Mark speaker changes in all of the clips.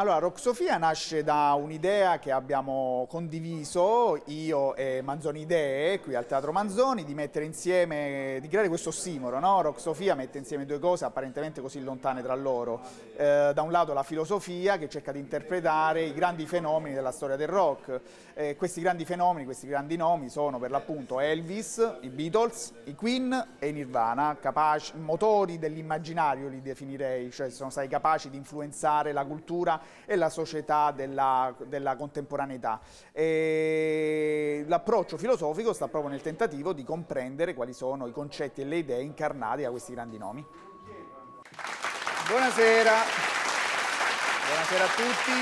Speaker 1: Allora, Rock Sofia nasce da un'idea che abbiamo condiviso io e Manzoni Idee qui al Teatro Manzoni di mettere insieme, di creare questo simoro, no? Rock Sofia mette insieme due cose apparentemente così lontane tra loro. Eh, da un lato la filosofia che cerca di interpretare i grandi fenomeni della storia del rock. Eh, questi grandi fenomeni, questi grandi nomi sono per l'appunto Elvis, i Beatles, i Queen e i Nirvana, capaci, motori dell'immaginario li definirei, cioè sono stati capaci di influenzare la cultura e la società della, della contemporaneità. l'approccio filosofico sta proprio nel tentativo di comprendere quali sono i concetti e le idee incarnati da questi grandi nomi. Buonasera, buonasera a tutti.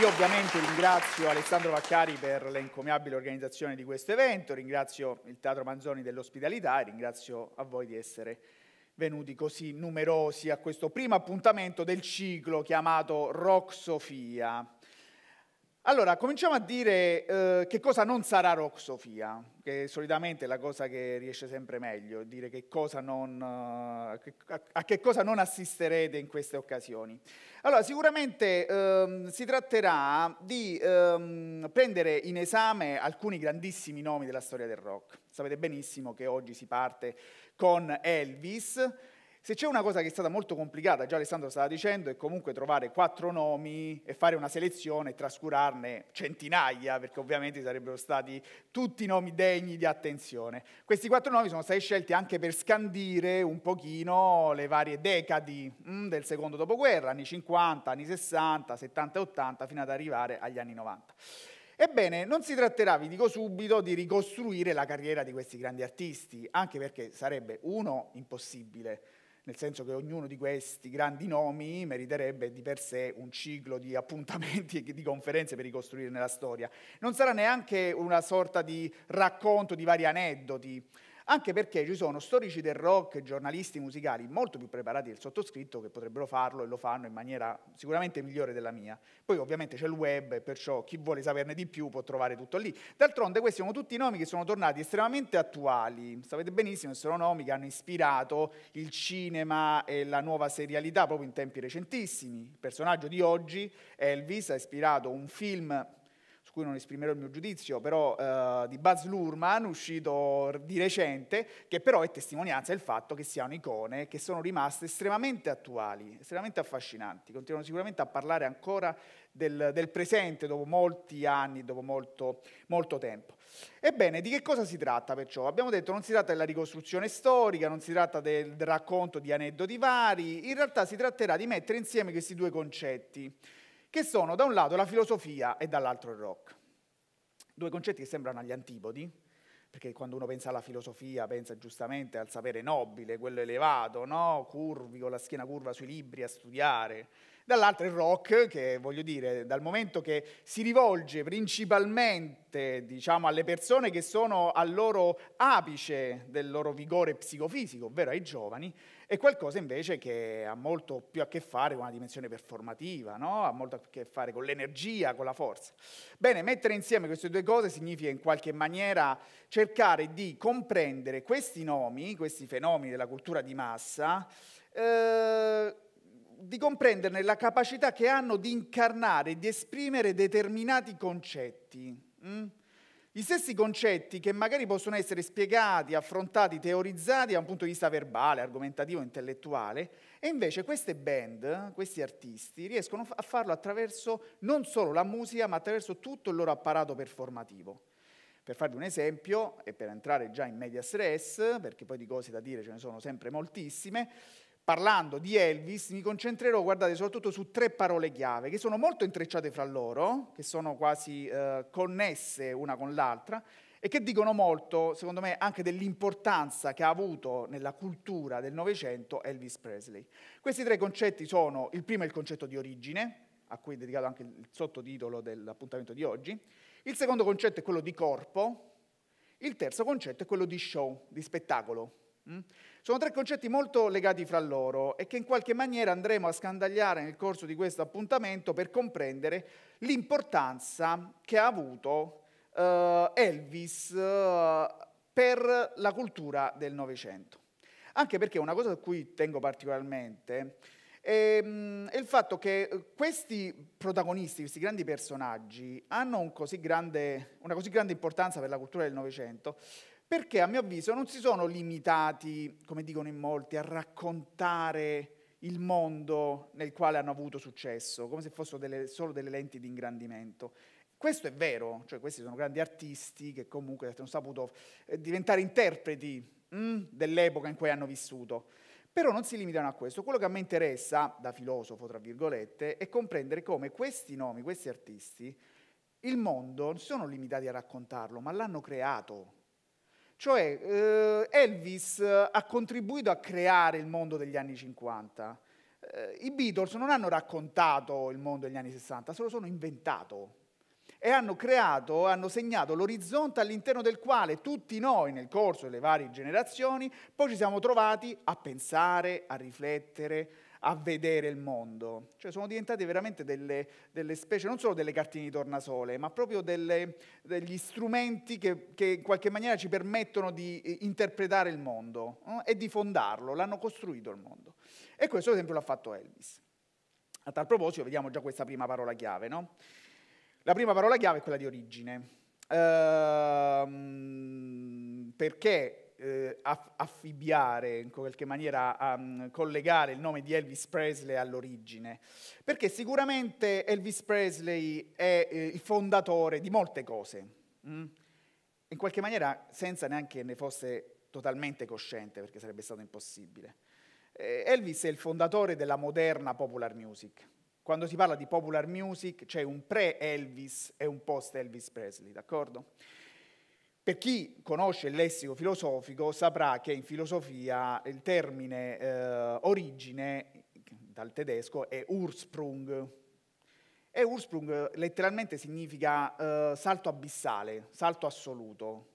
Speaker 1: Io ovviamente ringrazio Alessandro Vaccari per l'encomiabile organizzazione di questo evento, ringrazio il Teatro Manzoni dell'ospitalità e ringrazio a voi di essere venuti così numerosi a questo primo appuntamento del ciclo chiamato Rock Sofia. Allora, cominciamo a dire eh, che cosa non sarà Rock Sofia, che solitamente è la cosa che riesce sempre meglio, dire che non, eh, a che cosa non assisterete in queste occasioni. Allora, sicuramente eh, si tratterà di ehm, prendere in esame alcuni grandissimi nomi della storia del rock. Sapete benissimo che oggi si parte con Elvis. Se c'è una cosa che è stata molto complicata, già Alessandro stava dicendo, è comunque trovare quattro nomi e fare una selezione e trascurarne centinaia, perché ovviamente sarebbero stati tutti nomi degni di attenzione. Questi quattro nomi sono stati scelti anche per scandire un pochino le varie decadi mm, del secondo dopoguerra, anni 50, anni 60, 70 e 80, fino ad arrivare agli anni 90. Ebbene, non si tratterà, vi dico subito, di ricostruire la carriera di questi grandi artisti, anche perché sarebbe uno impossibile, nel senso che ognuno di questi grandi nomi meriterebbe di per sé un ciclo di appuntamenti e di conferenze per ricostruire nella storia. Non sarà neanche una sorta di racconto di vari aneddoti anche perché ci sono storici del rock, giornalisti musicali molto più preparati del sottoscritto che potrebbero farlo e lo fanno in maniera sicuramente migliore della mia. Poi ovviamente c'è il web e perciò chi vuole saperne di più può trovare tutto lì. D'altronde questi sono tutti nomi che sono tornati estremamente attuali. Sapete benissimo che sono nomi che hanno ispirato il cinema e la nuova serialità proprio in tempi recentissimi. Il personaggio di oggi, Elvis, ha ispirato un film su cui non esprimerò il mio giudizio, però eh, di Buzz Lurman, uscito di recente, che però è testimonianza del fatto che siano icone che sono rimaste estremamente attuali, estremamente affascinanti, continuano sicuramente a parlare ancora del, del presente dopo molti anni, dopo molto, molto tempo. Ebbene, di che cosa si tratta perciò? Abbiamo detto che non si tratta della ricostruzione storica, non si tratta del, del racconto di aneddoti vari, in realtà si tratterà di mettere insieme questi due concetti che sono da un lato la filosofia e dall'altro il rock. Due concetti che sembrano agli antipodi, perché quando uno pensa alla filosofia pensa giustamente al sapere nobile, quello elevato, no? curvi, con la schiena curva sui libri a studiare, dall'altra il rock, che voglio dire, dal momento che si rivolge principalmente diciamo, alle persone che sono al loro apice del loro vigore psicofisico, ovvero ai giovani, è qualcosa invece che ha molto più a che fare con una dimensione performativa, no? ha molto a che fare con l'energia, con la forza. Bene, mettere insieme queste due cose significa in qualche maniera cercare di comprendere questi nomi, questi fenomeni della cultura di massa, eh, di comprenderne la capacità che hanno di incarnare, di esprimere determinati concetti. Mm? Gli stessi concetti che magari possono essere spiegati, affrontati, teorizzati da un punto di vista verbale, argomentativo, intellettuale, e invece queste band, questi artisti, riescono a farlo attraverso non solo la musica, ma attraverso tutto il loro apparato performativo. Per farvi un esempio, e per entrare già in media stress, perché poi di cose da dire ce ne sono sempre moltissime, parlando di Elvis, mi concentrerò, guardate, soprattutto su tre parole chiave che sono molto intrecciate fra loro, che sono quasi eh, connesse una con l'altra e che dicono molto, secondo me, anche dell'importanza che ha avuto nella cultura del Novecento Elvis Presley. Questi tre concetti sono, il primo è il concetto di origine, a cui è dedicato anche il sottotitolo dell'appuntamento di oggi, il secondo concetto è quello di corpo, il terzo concetto è quello di show, di spettacolo. Mm? Sono tre concetti molto legati fra loro e che in qualche maniera andremo a scandagliare nel corso di questo appuntamento per comprendere l'importanza che ha avuto eh, Elvis eh, per la cultura del Novecento. Anche perché una cosa a cui tengo particolarmente è, ehm, è il fatto che eh, questi protagonisti, questi grandi personaggi, hanno un così grande, una così grande importanza per la cultura del Novecento perché a mio avviso non si sono limitati, come dicono in molti, a raccontare il mondo nel quale hanno avuto successo, come se fossero delle, solo delle lenti di ingrandimento. Questo è vero, cioè questi sono grandi artisti che comunque hanno saputo eh, diventare interpreti mh, mm, dell'epoca in cui hanno vissuto, però non si limitano a questo. Quello che a me interessa, da filosofo tra virgolette, è comprendere come questi nomi, questi artisti, il mondo non sono limitati a raccontarlo, ma l'hanno creato, cioè eh, Elvis eh, ha contribuito a creare il mondo degli anni 50. Eh, I Beatles non hanno raccontato il mondo degli anni 60, se lo sono inventato e hanno creato, hanno segnato l'orizzonte all'interno del quale tutti noi nel corso delle varie generazioni poi ci siamo trovati a pensare, a riflettere, a vedere il mondo. Cioè sono diventate veramente delle, delle specie, non solo delle cartine di tornasole, ma proprio delle, degli strumenti che, che, in qualche maniera ci permettono di eh, interpretare il mondo no? e di fondarlo, l'hanno costruito il mondo. E questo ad esempio l'ha fatto Elvis. A tal proposito vediamo già questa prima parola chiave. No? La prima parola chiave è quella di origine. Ehm, perché eh, affibbiare, in qualche maniera a, um, collegare il nome di Elvis Presley all'origine, perché sicuramente Elvis Presley è eh, il fondatore di molte cose, mh? Mm? in qualche maniera senza neanche ne fosse totalmente cosciente, perché sarebbe stato impossibile. Eh, Elvis è il fondatore della moderna popular music. Quando si parla di popular music c'è un pre-Elvis e un post-Elvis Presley, d'accordo? Per chi conosce il lessico filosofico saprà che in filosofia il termine eh, origine dal tedesco è Ursprung. E Ursprung letteralmente significa eh, salto abissale, salto assoluto.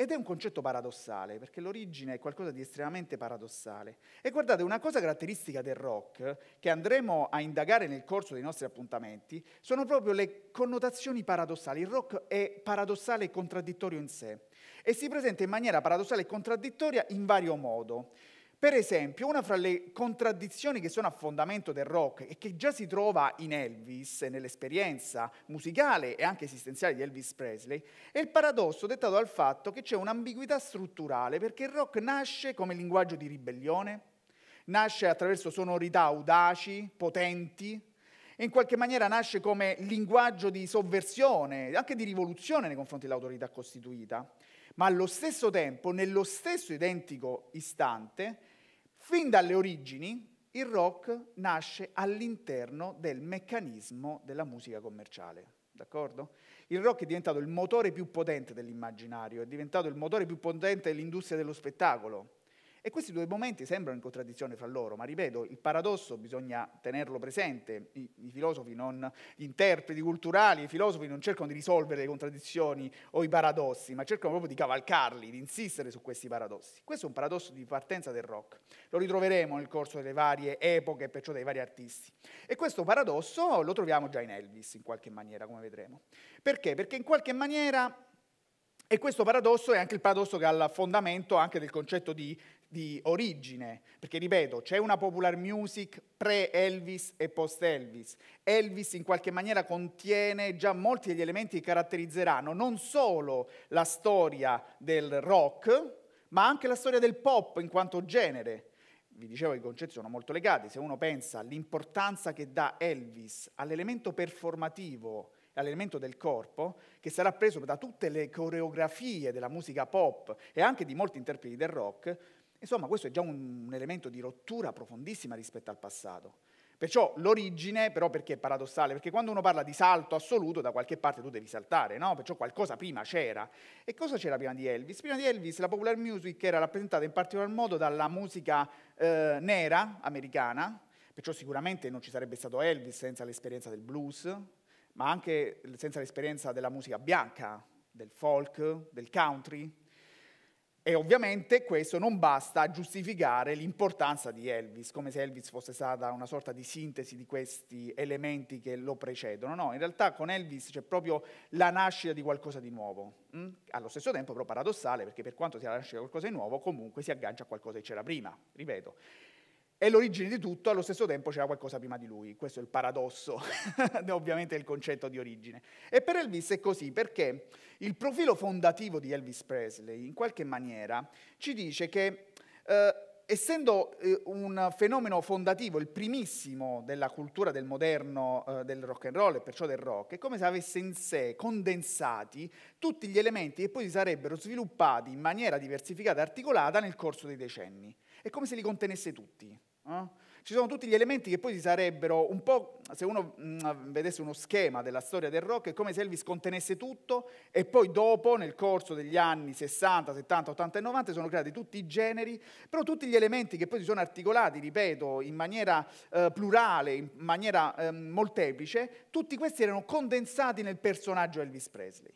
Speaker 1: Ed è un concetto paradossale, perché l'origine è qualcosa di estremamente paradossale. E guardate, una cosa caratteristica del rock, che andremo a indagare nel corso dei nostri appuntamenti, sono proprio le connotazioni paradossali. Il rock è paradossale e contraddittorio in sé e si presenta in maniera paradossale e contraddittoria in vario modo. Per esempio, una fra le contraddizioni che sono a fondamento del rock e che già si trova in Elvis, nell'esperienza musicale e anche esistenziale di Elvis Presley, è il paradosso dettato dal fatto che c'è un'ambiguità strutturale perché il rock nasce come linguaggio di ribellione, nasce attraverso sonorità audaci, potenti, e in qualche maniera nasce come linguaggio di sovversione, anche di rivoluzione nei confronti dell'autorità costituita ma allo stesso tempo, nello stesso identico istante, Fin dalle origini il rock nasce all'interno del meccanismo della musica commerciale. D'accordo? Il rock è diventato il motore più potente dell'immaginario, è diventato il motore più potente dell'industria dello spettacolo. E questi due momenti sembrano in contraddizione fra loro, ma ripeto, il paradosso bisogna tenerlo presente. I, i filosofi, non, gli interpreti culturali, i filosofi non cercano di risolvere le contraddizioni o i paradossi, ma cercano proprio di cavalcarli, di insistere su questi paradossi. Questo è un paradosso di partenza del rock. Lo ritroveremo nel corso delle varie epoche, perciò dei vari artisti. E questo paradosso lo troviamo già in Elvis, in qualche maniera, come vedremo. Perché? Perché in qualche maniera e questo paradosso è anche il paradosso che ha il fondamento anche del concetto di di origine, perché ripeto, c'è una popular music pre-Elvis e post-Elvis. Elvis in qualche maniera contiene già molti degli elementi che caratterizzeranno non solo la storia del rock, ma anche la storia del pop in quanto genere. Vi dicevo che i concetti sono molto legati, se uno pensa all'importanza che dà Elvis all'elemento performativo, all'elemento del corpo, che sarà preso da tutte le coreografie della musica pop e anche di molti interpreti del rock, Insomma, questo è già un, un elemento di rottura profondissima rispetto al passato. Perciò l'origine, però perché è paradossale? Perché quando uno parla di salto assoluto, da qualche parte tu devi saltare, no? Perciò qualcosa prima c'era. E cosa c'era prima di Elvis? Prima di Elvis la popular music era rappresentata in particolar modo dalla musica eh, nera americana, perciò sicuramente non ci sarebbe stato Elvis senza l'esperienza del blues, ma anche senza l'esperienza della musica bianca, del folk, del country, e ovviamente questo non basta a giustificare l'importanza di Elvis, come se Elvis fosse stata una sorta di sintesi di questi elementi che lo precedono. No, in realtà con Elvis c'è proprio la nascita di qualcosa di nuovo. Mm? Allo stesso tempo però paradossale, perché per quanto sia la nascita di qualcosa di nuovo, comunque si aggancia a qualcosa che c'era prima, ripeto. È l'origine di tutto, allo stesso tempo c'era qualcosa prima di lui. Questo è il paradosso, ovviamente, del concetto di origine. E per Elvis è così, perché il profilo fondativo di Elvis Presley, in qualche maniera, ci dice che eh, essendo eh, un fenomeno fondativo, il primissimo della cultura del moderno eh, del rock and roll e perciò del rock, è come se avesse in sé condensati tutti gli elementi che poi si sarebbero sviluppati in maniera diversificata e articolata nel corso dei decenni. È come se li contenesse tutti. Eh? Ci sono tutti gli elementi che poi si sarebbero un po', se uno mh, mm, vedesse uno schema della storia del rock, è come se Elvis contenesse tutto e poi dopo, nel corso degli anni 60, 70, 80 e 90, sono creati tutti i generi, però tutti gli elementi che poi si sono articolati, ripeto, in maniera eh, plurale, in maniera eh, molteplice, tutti questi erano condensati nel personaggio Elvis Presley.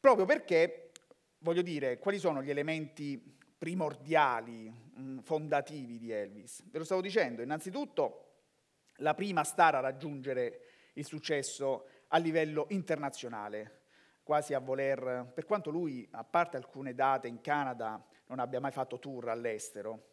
Speaker 1: Proprio perché, voglio dire, quali sono gli elementi primordiali Mm, fondativi di Elvis. Ve lo stavo dicendo, innanzitutto la prima star a raggiungere il successo a livello internazionale, quasi a voler, per quanto lui, a parte alcune date in Canada, non abbia mai fatto tour all'estero,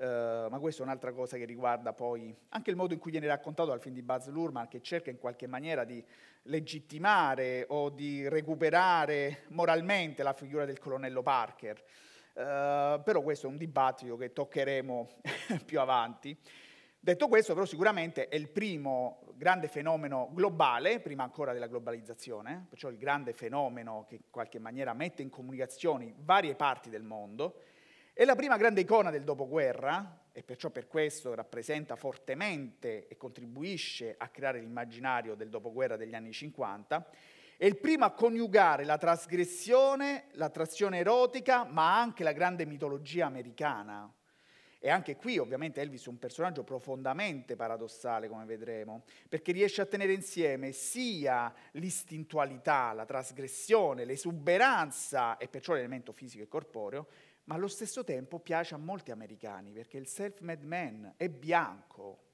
Speaker 1: Uh, ma questa è un'altra cosa che riguarda poi anche il modo in cui viene raccontato al film di Buzz Lurman, che cerca in qualche maniera di legittimare o di recuperare moralmente la figura del colonnello Parker. Eh, però questo è un dibattito che toccheremo più avanti. Detto questo, però sicuramente è il primo grande fenomeno globale, prima ancora della globalizzazione, perciò il grande fenomeno che in qualche maniera mette in comunicazione varie parti del mondo, è la prima grande icona del dopoguerra e perciò per questo rappresenta fortemente e contribuisce a creare l'immaginario del dopoguerra degli anni 50 è il primo a coniugare la trasgressione, l'attrazione erotica, ma anche la grande mitologia americana. E anche qui ovviamente Elvis è un personaggio profondamente paradossale, come vedremo, perché riesce a tenere insieme sia l'istintualità, la trasgressione, l'esuberanza e perciò l'elemento fisico e corporeo, ma allo stesso tempo piace a molti americani, perché il self-made man è bianco,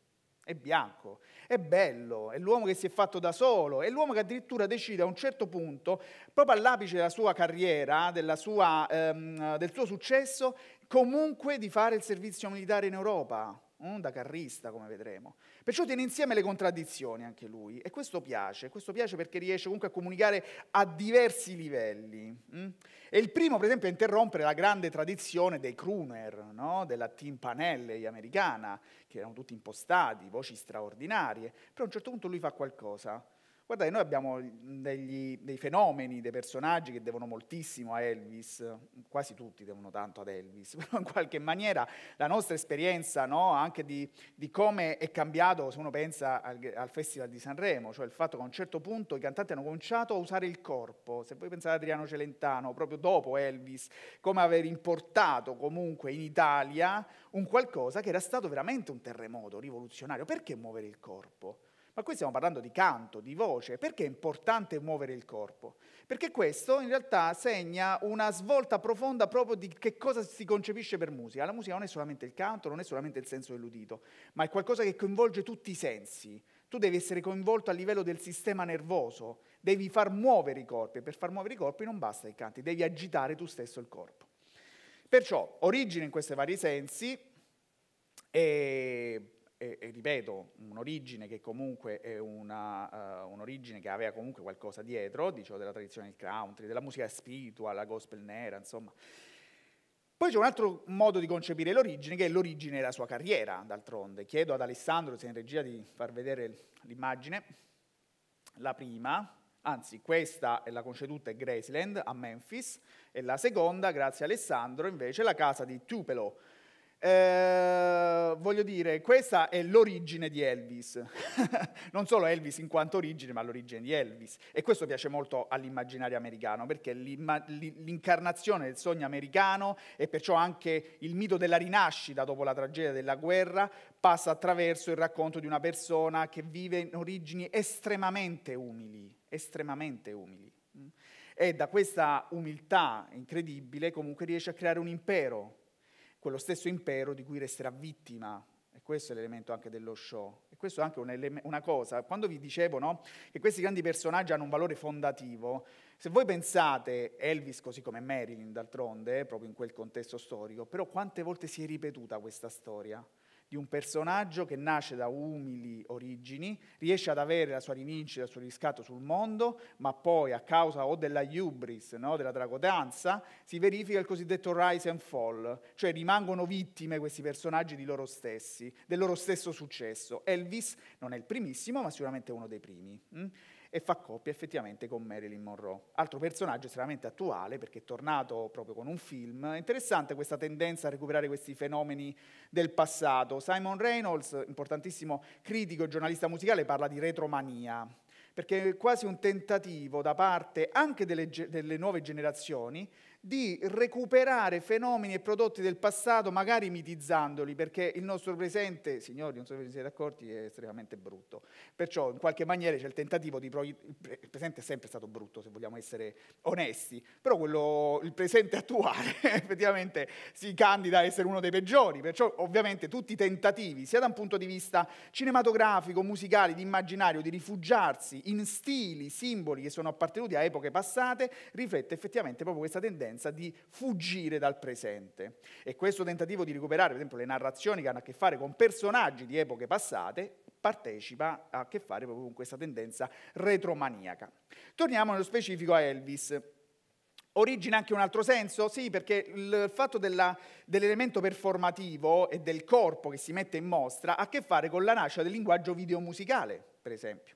Speaker 1: è bianco, è bello, è l'uomo che si è fatto da solo, è l'uomo che addirittura decide a un certo punto, proprio all'apice della sua carriera, della sua, ehm, del suo successo, comunque di fare il servizio militare in Europa da carrista, come vedremo. Perciò tiene insieme le contraddizioni anche lui e questo piace, questo piace perché riesce comunque a comunicare a diversi livelli. Mm? E il primo, per esempio, è interrompere la grande tradizione dei crooner, no? della timpanelle americana, che erano tutti impostati, voci straordinarie, però a un certo punto lui fa qualcosa Guardate, noi abbiamo degli, dei fenomeni, dei personaggi che devono moltissimo a Elvis, quasi tutti devono tanto ad Elvis, però in qualche maniera la nostra esperienza no, anche di, di, come è cambiato, se uno pensa al, al, Festival di Sanremo, cioè il fatto che a un certo punto i cantanti hanno cominciato a usare il corpo, se voi pensate ad Adriano Celentano, proprio dopo Elvis, come aver importato comunque in Italia un qualcosa che era stato veramente un terremoto rivoluzionario, perché muovere il corpo? Ma qui stiamo parlando di canto, di voce. Perché è importante muovere il corpo? Perché questo in realtà segna una svolta profonda proprio di che cosa si concepisce per musica. La musica non è solamente il canto, non è solamente il senso dell'udito, ma è qualcosa che coinvolge tutti i sensi. Tu devi essere coinvolto a livello del sistema nervoso, devi far muovere i corpi. Per far muovere i corpi non basta il canti, devi agitare tu stesso il corpo. Perciò origine in questi vari sensi, e e, e ripeto, un'origine che comunque è una, uh, un'origine che aveva comunque qualcosa dietro, dicevo della tradizione del country, della musica spiritual, la gospel nera, insomma. Poi c'è un altro modo di concepire l'origine, che è l'origine della sua carriera, d'altronde. Chiedo ad Alessandro, se è in regia, di far vedere l'immagine. La prima, anzi questa è la conceduta è Graceland a Memphis, e la seconda, grazie a Alessandro, invece è la casa di Tupelo, eh, voglio dire, questa è l'origine di Elvis. non solo Elvis in quanto origine, ma l'origine di Elvis. E questo piace molto all'immaginario americano, perché l'incarnazione del sogno americano e perciò anche il mito della rinascita dopo la tragedia della guerra passa attraverso il racconto di una persona che vive in origini estremamente umili, estremamente umili. Mm. E da questa umiltà incredibile comunque riesce a creare un impero quello stesso impero di cui resterà vittima. E questo è l'elemento anche dello show. E questo è anche un eleme- una cosa. Quando vi dicevo no, che questi grandi personaggi hanno un valore fondativo, se voi pensate Elvis così come Marilyn d'altronde, proprio in quel contesto storico, però quante volte si è ripetuta questa storia? di un personaggio che nasce da umili origini, riesce ad avere la sua rivincita, il suo riscatto sul mondo, ma poi a causa o della hubris, no, della dragodanza, si verifica il cosiddetto rise and fall, cioè rimangono vittime questi personaggi di loro stessi, del loro stesso successo. Elvis non è il primissimo, ma sicuramente uno dei primi. Mm? e fa coppia effettivamente con Marilyn Monroe. Altro personaggio estremamente attuale perché è tornato proprio con un film. È interessante questa tendenza a recuperare questi fenomeni del passato. Simon Reynolds, importantissimo critico e giornalista musicale, parla di retromania perché è quasi un tentativo da parte anche delle, delle nuove generazioni di recuperare fenomeni e prodotti del passato, magari mitizzandoli, perché il nostro presente, signori, non so se vi siete accorti, è estremamente brutto. Perciò in qualche maniera c'è il tentativo di proiettare, il presente è sempre stato brutto, se vogliamo essere onesti, però quello, il presente attuale effettivamente si candida a essere uno dei peggiori, perciò ovviamente tutti i tentativi, sia da un punto di vista cinematografico, musicale, di immaginario, di rifugiarsi in stili, simboli che sono appartenuti a epoche passate, riflette effettivamente proprio questa tendenza tendenza di fuggire dal presente e questo tentativo di recuperare, per esempio, le narrazioni che hanno a che fare con personaggi di epoche passate partecipa a che fare proprio con questa tendenza retromaniaca. Torniamo nello specifico a Elvis. Origina anche un altro senso? Sì, perché il fatto dell'elemento performativo e del corpo che si mette in mostra ha a che fare con la nascita del linguaggio videomusicale, per esempio.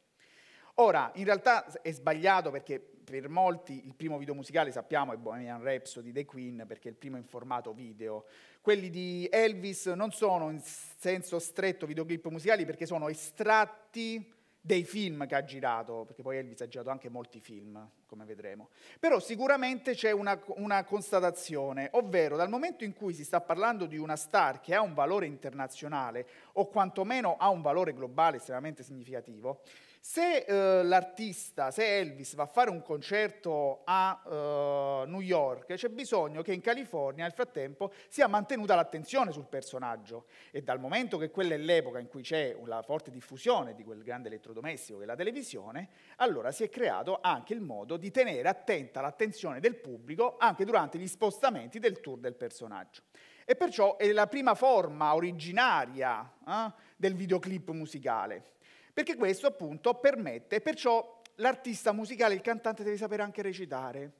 Speaker 1: Ora, in realtà è sbagliato perché per molti il primo video musicale, sappiamo, è Bohemian Rhapsody The Queen, perché è il primo in formato video. Quelli di Elvis non sono in senso stretto videoclip musicali perché sono estratti dei film che ha girato, perché poi Elvis ha girato anche molti film, come vedremo. Però sicuramente c'è una, una, constatazione, ovvero dal momento in cui si sta parlando di una star che ha un valore internazionale o quantomeno ha un valore globale estremamente significativo, se eh, l'artista, se Elvis va a fare un concerto a eh, New York, c'è bisogno che in California nel frattempo sia mantenuta l'attenzione sul personaggio e dal momento che quella è l'epoca in cui c'è una forte diffusione di quel grande elettrodomestico che è la televisione, allora si è creato anche il modo di tenere attenta l'attenzione del pubblico anche durante gli spostamenti del tour del personaggio. E perciò è la prima forma originaria eh, del videoclip musicale. Perché questo appunto permette, perciò l'artista musicale, il cantante deve sapere anche recitare.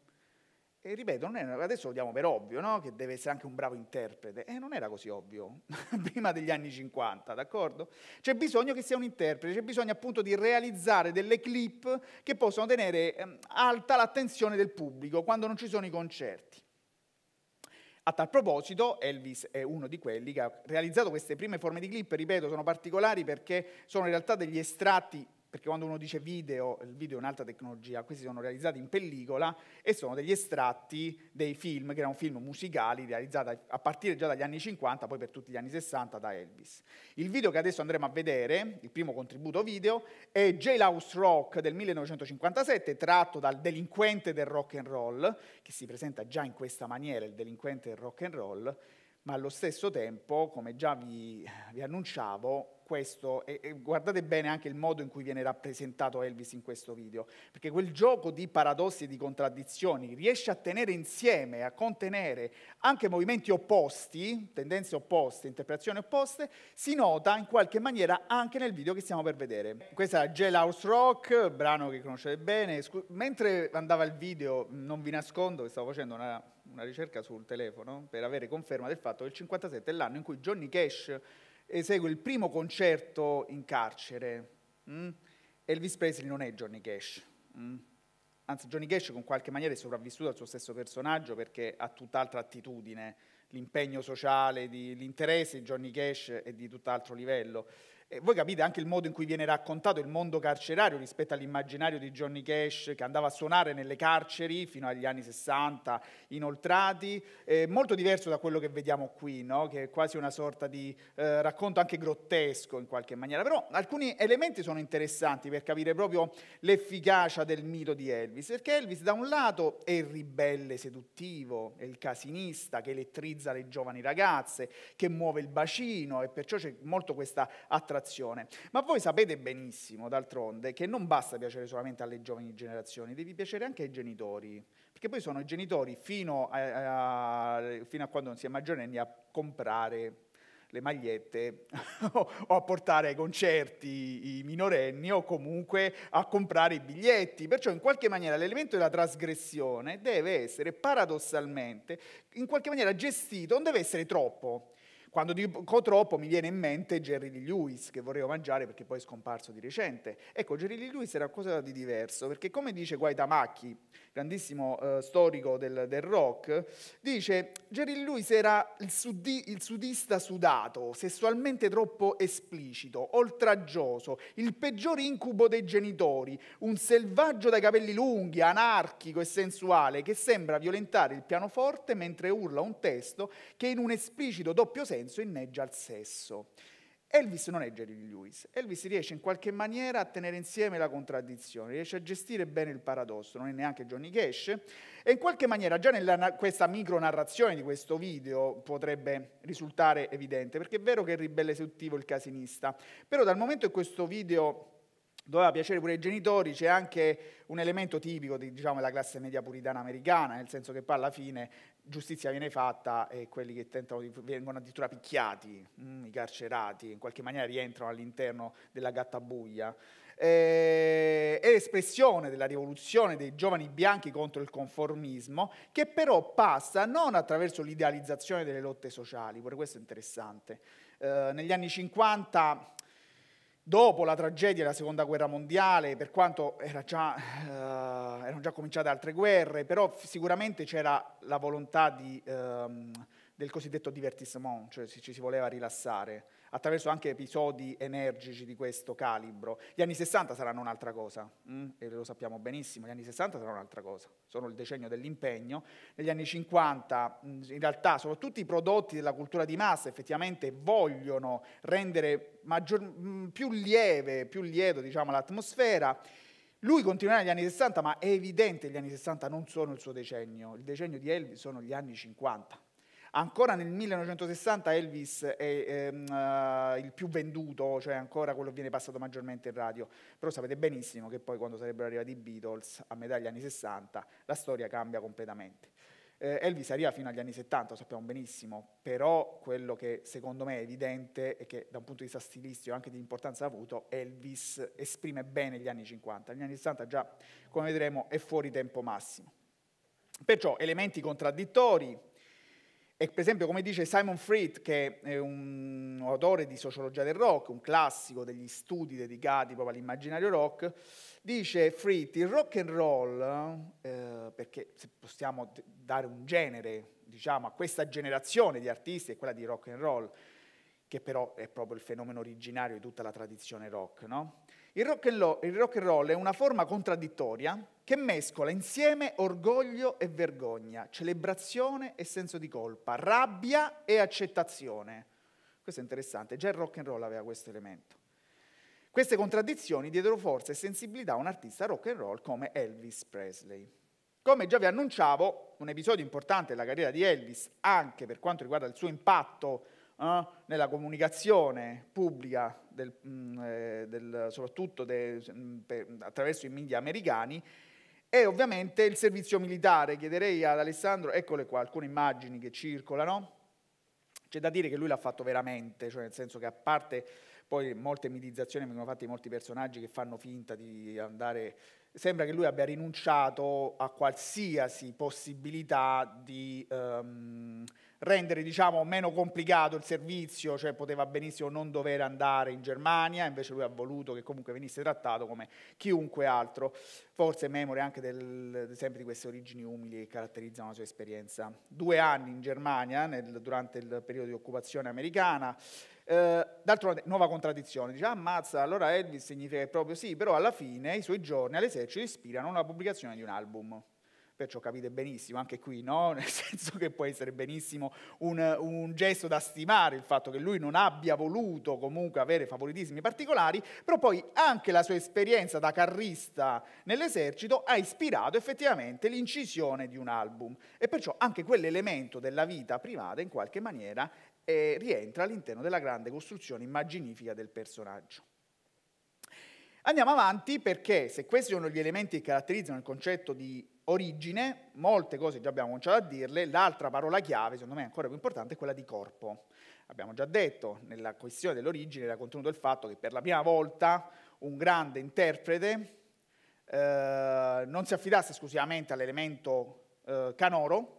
Speaker 1: E ripeto, è, adesso lo diamo per ovvio, no? che deve essere anche un bravo interprete. E eh, non era così ovvio prima degli anni 50, d'accordo? C'è bisogno che sia un interprete, c'è bisogno appunto di realizzare delle clip che possano tenere ehm, alta l'attenzione del pubblico quando non ci sono i concerti. A tal proposito, Elvis è uno di quelli che ha realizzato queste prime forme di clip, ripeto, sono particolari perché sono in realtà degli estratti perché quando uno dice video, il video è un'altra tecnologia, questi sono realizzati in pellicola e sono degli estratti dei film, che erano film musicali realizzati a partire già dagli anni 50, poi per tutti gli anni 60 da Elvis. Il video che adesso andremo a vedere, il primo contributo video, è Jailhouse Rock del 1957, tratto dal delinquente del rock and roll, che si presenta già in questa maniera, il delinquente del rock and roll, ma allo stesso tempo, come già vi, vi annunciavo, questo, e, e guardate bene anche il modo in cui viene rappresentato Elvis in questo video, perché quel gioco di paradossi e di contraddizioni riesce a tenere insieme, a contenere anche movimenti opposti, tendenze opposte, interpretazioni opposte, si nota in qualche maniera anche nel video che stiamo per vedere. Questa è House Rock, brano che conoscete bene, Scu- mentre andava il video, non vi nascondo che stavo facendo una una ricerca sul telefono per avere conferma del fatto che il 57 è l'anno in cui Johnny Cash esegue il primo concerto in carcere. Mm? Elvis Presley non è Johnny Cash. Mm? Anzi, Johnny Cash con qualche maniera è sopravvissuto al suo stesso personaggio perché ha tutt'altra attitudine, l'impegno sociale, l'interesse di Johnny Cash è di tutt'altro livello. E voi capite anche il modo in cui viene raccontato il mondo carcerario rispetto all'immaginario di Johnny Cash che andava a suonare nelle carceri fino agli anni 60 inoltrati, eh, molto diverso da quello che vediamo qui, no? che è quasi una sorta di eh, racconto anche grottesco in qualche maniera, però alcuni elementi sono interessanti per capire proprio l'efficacia del mito di Elvis, perché Elvis da un lato è il ribelle seduttivo, è il casinista che elettrizza le giovani ragazze, che muove il bacino e perciò c'è molto questa attrazione attrazione. Ma voi sapete benissimo, d'altronde, che non basta piacere solamente alle giovani generazioni, devi piacere anche ai genitori, perché poi sono i genitori fino a, a, fino a quando non si è maggiorenni a comprare le magliette o a portare ai concerti i minorenni o comunque a comprare i biglietti. Perciò in qualche maniera l'elemento della trasgressione deve essere paradossalmente in qualche maniera gestito, non deve essere troppo, quando dico troppo mi viene in mente Jerry Lee Lewis, che vorrei mangiare perché poi è scomparso di recente. Ecco, Jerry Lee Lewis era qualcosa di diverso, perché come dice Guaitamacchi, grandissimo eh, storico del, del, rock, dice Jerry Lee Lewis era il, sudi, il sudista sudato, sessualmente troppo esplicito, oltraggioso, il peggior incubo dei genitori, un selvaggio dai capelli lunghi, anarchico e sensuale, che sembra violentare il pianoforte mentre urla un testo che in un esplicito doppio senso senso inneggia al sesso. Elvis non è Jerry Lewis, Elvis riesce in qualche maniera a tenere insieme la contraddizione, riesce a gestire bene il paradosso, non è neanche Johnny Cash e in qualche maniera già nella, questa micronarrazione di questo video potrebbe risultare evidente, perché è vero che è ribelle seduttivo il casinista, però dal momento che questo video doveva piacere pure ai genitori, c'è anche un elemento tipico di, diciamo, della classe media puritana americana, nel senso che poi alla fine giustizia viene fatta e quelli che tentano di, vengono addirittura picchiati, mh, mm, i carcerati, in qualche maniera rientrano all'interno della gattabuglia. Eh, è l'espressione della rivoluzione dei giovani bianchi contro il conformismo, che però passa non attraverso l'idealizzazione delle lotte sociali, pure questo è interessante. Eh, negli anni 50 Dopo la tragedia della seconda guerra mondiale, per quanto era già, eh, erano già cominciate altre guerre, però sicuramente c'era la volontà di, ehm, del cosiddetto divertissement, cioè ci si voleva rilassare attraverso anche episodi energici di questo calibro. Gli anni 60 saranno un'altra cosa, mm? e lo sappiamo benissimo, gli anni 60 saranno un'altra cosa, sono il decennio dell'impegno. Negli anni 50 mm, in realtà sono tutti i prodotti della cultura di massa effettivamente vogliono rendere maggior, mm, più lieve, più lieto diciamo, l'atmosfera. Lui continuerà negli anni 60, ma è evidente che gli anni 60 non sono il suo decennio, il decennio di Elvis sono gli anni 50 Ancora nel 1960 Elvis è ehm, uh, il più venduto, cioè ancora quello che viene passato maggiormente in radio, però sapete benissimo che poi quando sarebbero arrivati i Beatles a metà degli anni 60 la storia cambia completamente. Eh, Elvis arriva fino agli anni 70, lo sappiamo benissimo, però quello che secondo me è evidente e che da un punto di vista stilistico e anche di importanza ha avuto, Elvis esprime bene gli anni 50. Gli anni 60 già, come vedremo, è fuori tempo massimo. Perciò elementi contraddittori, e per esempio, come dice Simon Freed, che è un autore di sociologia del rock, un classico degli studi dedicati proprio all'immaginario rock, dice Freed, il rock and roll, eh, perché se possiamo dare un genere diciamo, a questa generazione di artisti, è quella di rock and roll, che però è proprio il fenomeno originario di tutta la tradizione rock, no? Il rock, roll, il rock and roll è una forma contraddittoria che mescola insieme orgoglio e vergogna, celebrazione e senso di colpa, rabbia e accettazione. Questo è interessante, già il rock and roll aveva questo elemento. Queste contraddizioni diedero forza e sensibilità a un artista rock and roll come Elvis Presley. Come già vi annunciavo, un episodio importante della carriera di Elvis, anche per quanto riguarda il suo impatto eh, nella comunicazione pubblica, del, mh, mm, eh, del, soprattutto de, mm, per, attraverso i media americani, e ovviamente il servizio militare. Chiederei ad Alessandro, eccole qua alcune immagini che circolano. C'è da dire che lui l'ha fatto veramente, cioè nel senso che a parte poi molte mitizzazioni vengono fatte di molti personaggi che fanno finta di andare sembra che lui abbia rinunciato a qualsiasi possibilità di, um, rendere diciamo, meno complicato il servizio, cioè poteva benissimo non dover andare in Germania, invece lui ha voluto che comunque venisse trattato come chiunque altro, forse memore anche del, sempre di queste origini umili che caratterizzano la sua esperienza. Due anni in Germania nel, durante il periodo di occupazione americana, eh, d'altronde, nuova contraddizione, dice ammazza, allora Elvis significa proprio sì, però alla fine i suoi giorni all'esercito ispirano la pubblicazione di un album. Perciò capite benissimo, anche qui no, nel senso che può essere benissimo un, un, gesto da stimare il fatto che lui non abbia voluto comunque avere favoritismi particolari, però poi anche la sua esperienza da carrista nell'esercito ha ispirato effettivamente l'incisione di un album e perciò anche quell'elemento della vita privata in qualche maniera eh, rientra all'interno della grande costruzione immaginifica del personaggio. Andiamo avanti perché se questi sono gli elementi che caratterizzano il concetto di origine, molte cose già abbiamo cominciato a dirle, l'altra parola chiave, secondo me ancora più importante, è quella di corpo. Abbiamo già detto nella questione dell'origine era contenuto il fatto che per la prima volta un grande interprete eh, non si affidasse esclusivamente all'elemento eh, canoro,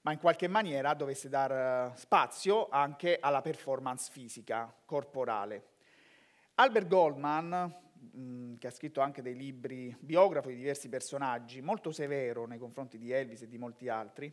Speaker 1: ma in qualche maniera dovesse dar eh, spazio anche alla performance fisica, corporale. Albert Goldman, Mm, che ha scritto anche dei libri biografo di diversi personaggi, molto severo nei confronti di Elvis e di molti altri,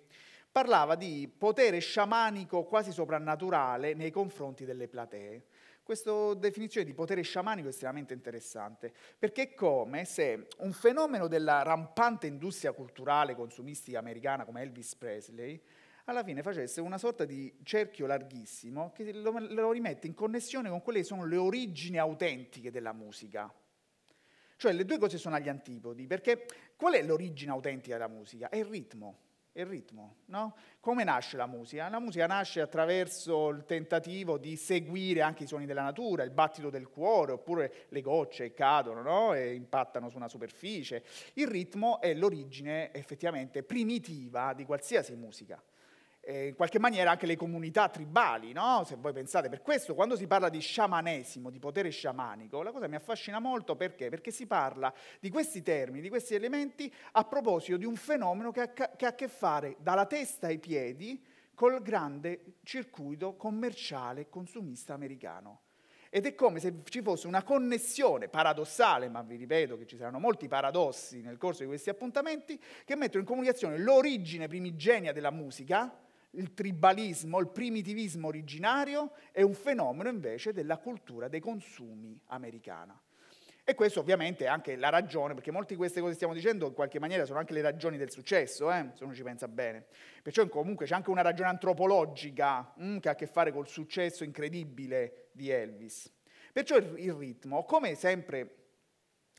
Speaker 1: parlava di potere sciamanico quasi soprannaturale nei confronti delle platee. Questa definizione di potere sciamanico è estremamente interessante, perché è come se un fenomeno della rampante industria culturale consumistica americana come Elvis Presley alla fine facesse una sorta di cerchio larghissimo che lo, lo rimette in connessione con quelle che sono le origini autentiche della musica. Cioè le due cose sono agli antipodi, perché qual è l'origine autentica della musica? È il ritmo. È il ritmo no? Come nasce la musica? La musica nasce attraverso il tentativo di seguire anche i suoni della natura, il battito del cuore, oppure le gocce che cadono no? e impattano su una superficie. Il ritmo è l'origine effettivamente primitiva di qualsiasi musica eh, in qualche maniera anche le comunità tribali, no? se voi pensate. Per questo quando si parla di sciamanesimo, di potere sciamanico, la cosa mi affascina molto perché? Perché si parla di questi termini, di questi elementi a proposito di un fenomeno che ha, che ha a che fare dalla testa ai piedi col grande circuito commerciale e consumista americano. Ed è come se ci fosse una connessione paradossale, ma vi ripeto che ci saranno molti paradossi nel corso di questi appuntamenti, che mettono in comunicazione l'origine primigenia della musica, il tribalismo, il primitivismo originario è un fenomeno invece della cultura dei consumi americana. E questo ovviamente è anche la ragione, perché molte di queste cose che stiamo dicendo in qualche maniera sono anche le ragioni del successo, eh, se uno ci pensa bene. Perciò comunque c'è anche una ragione antropologica mm, che ha a che fare col successo incredibile di Elvis. Perciò il, il ritmo, come sempre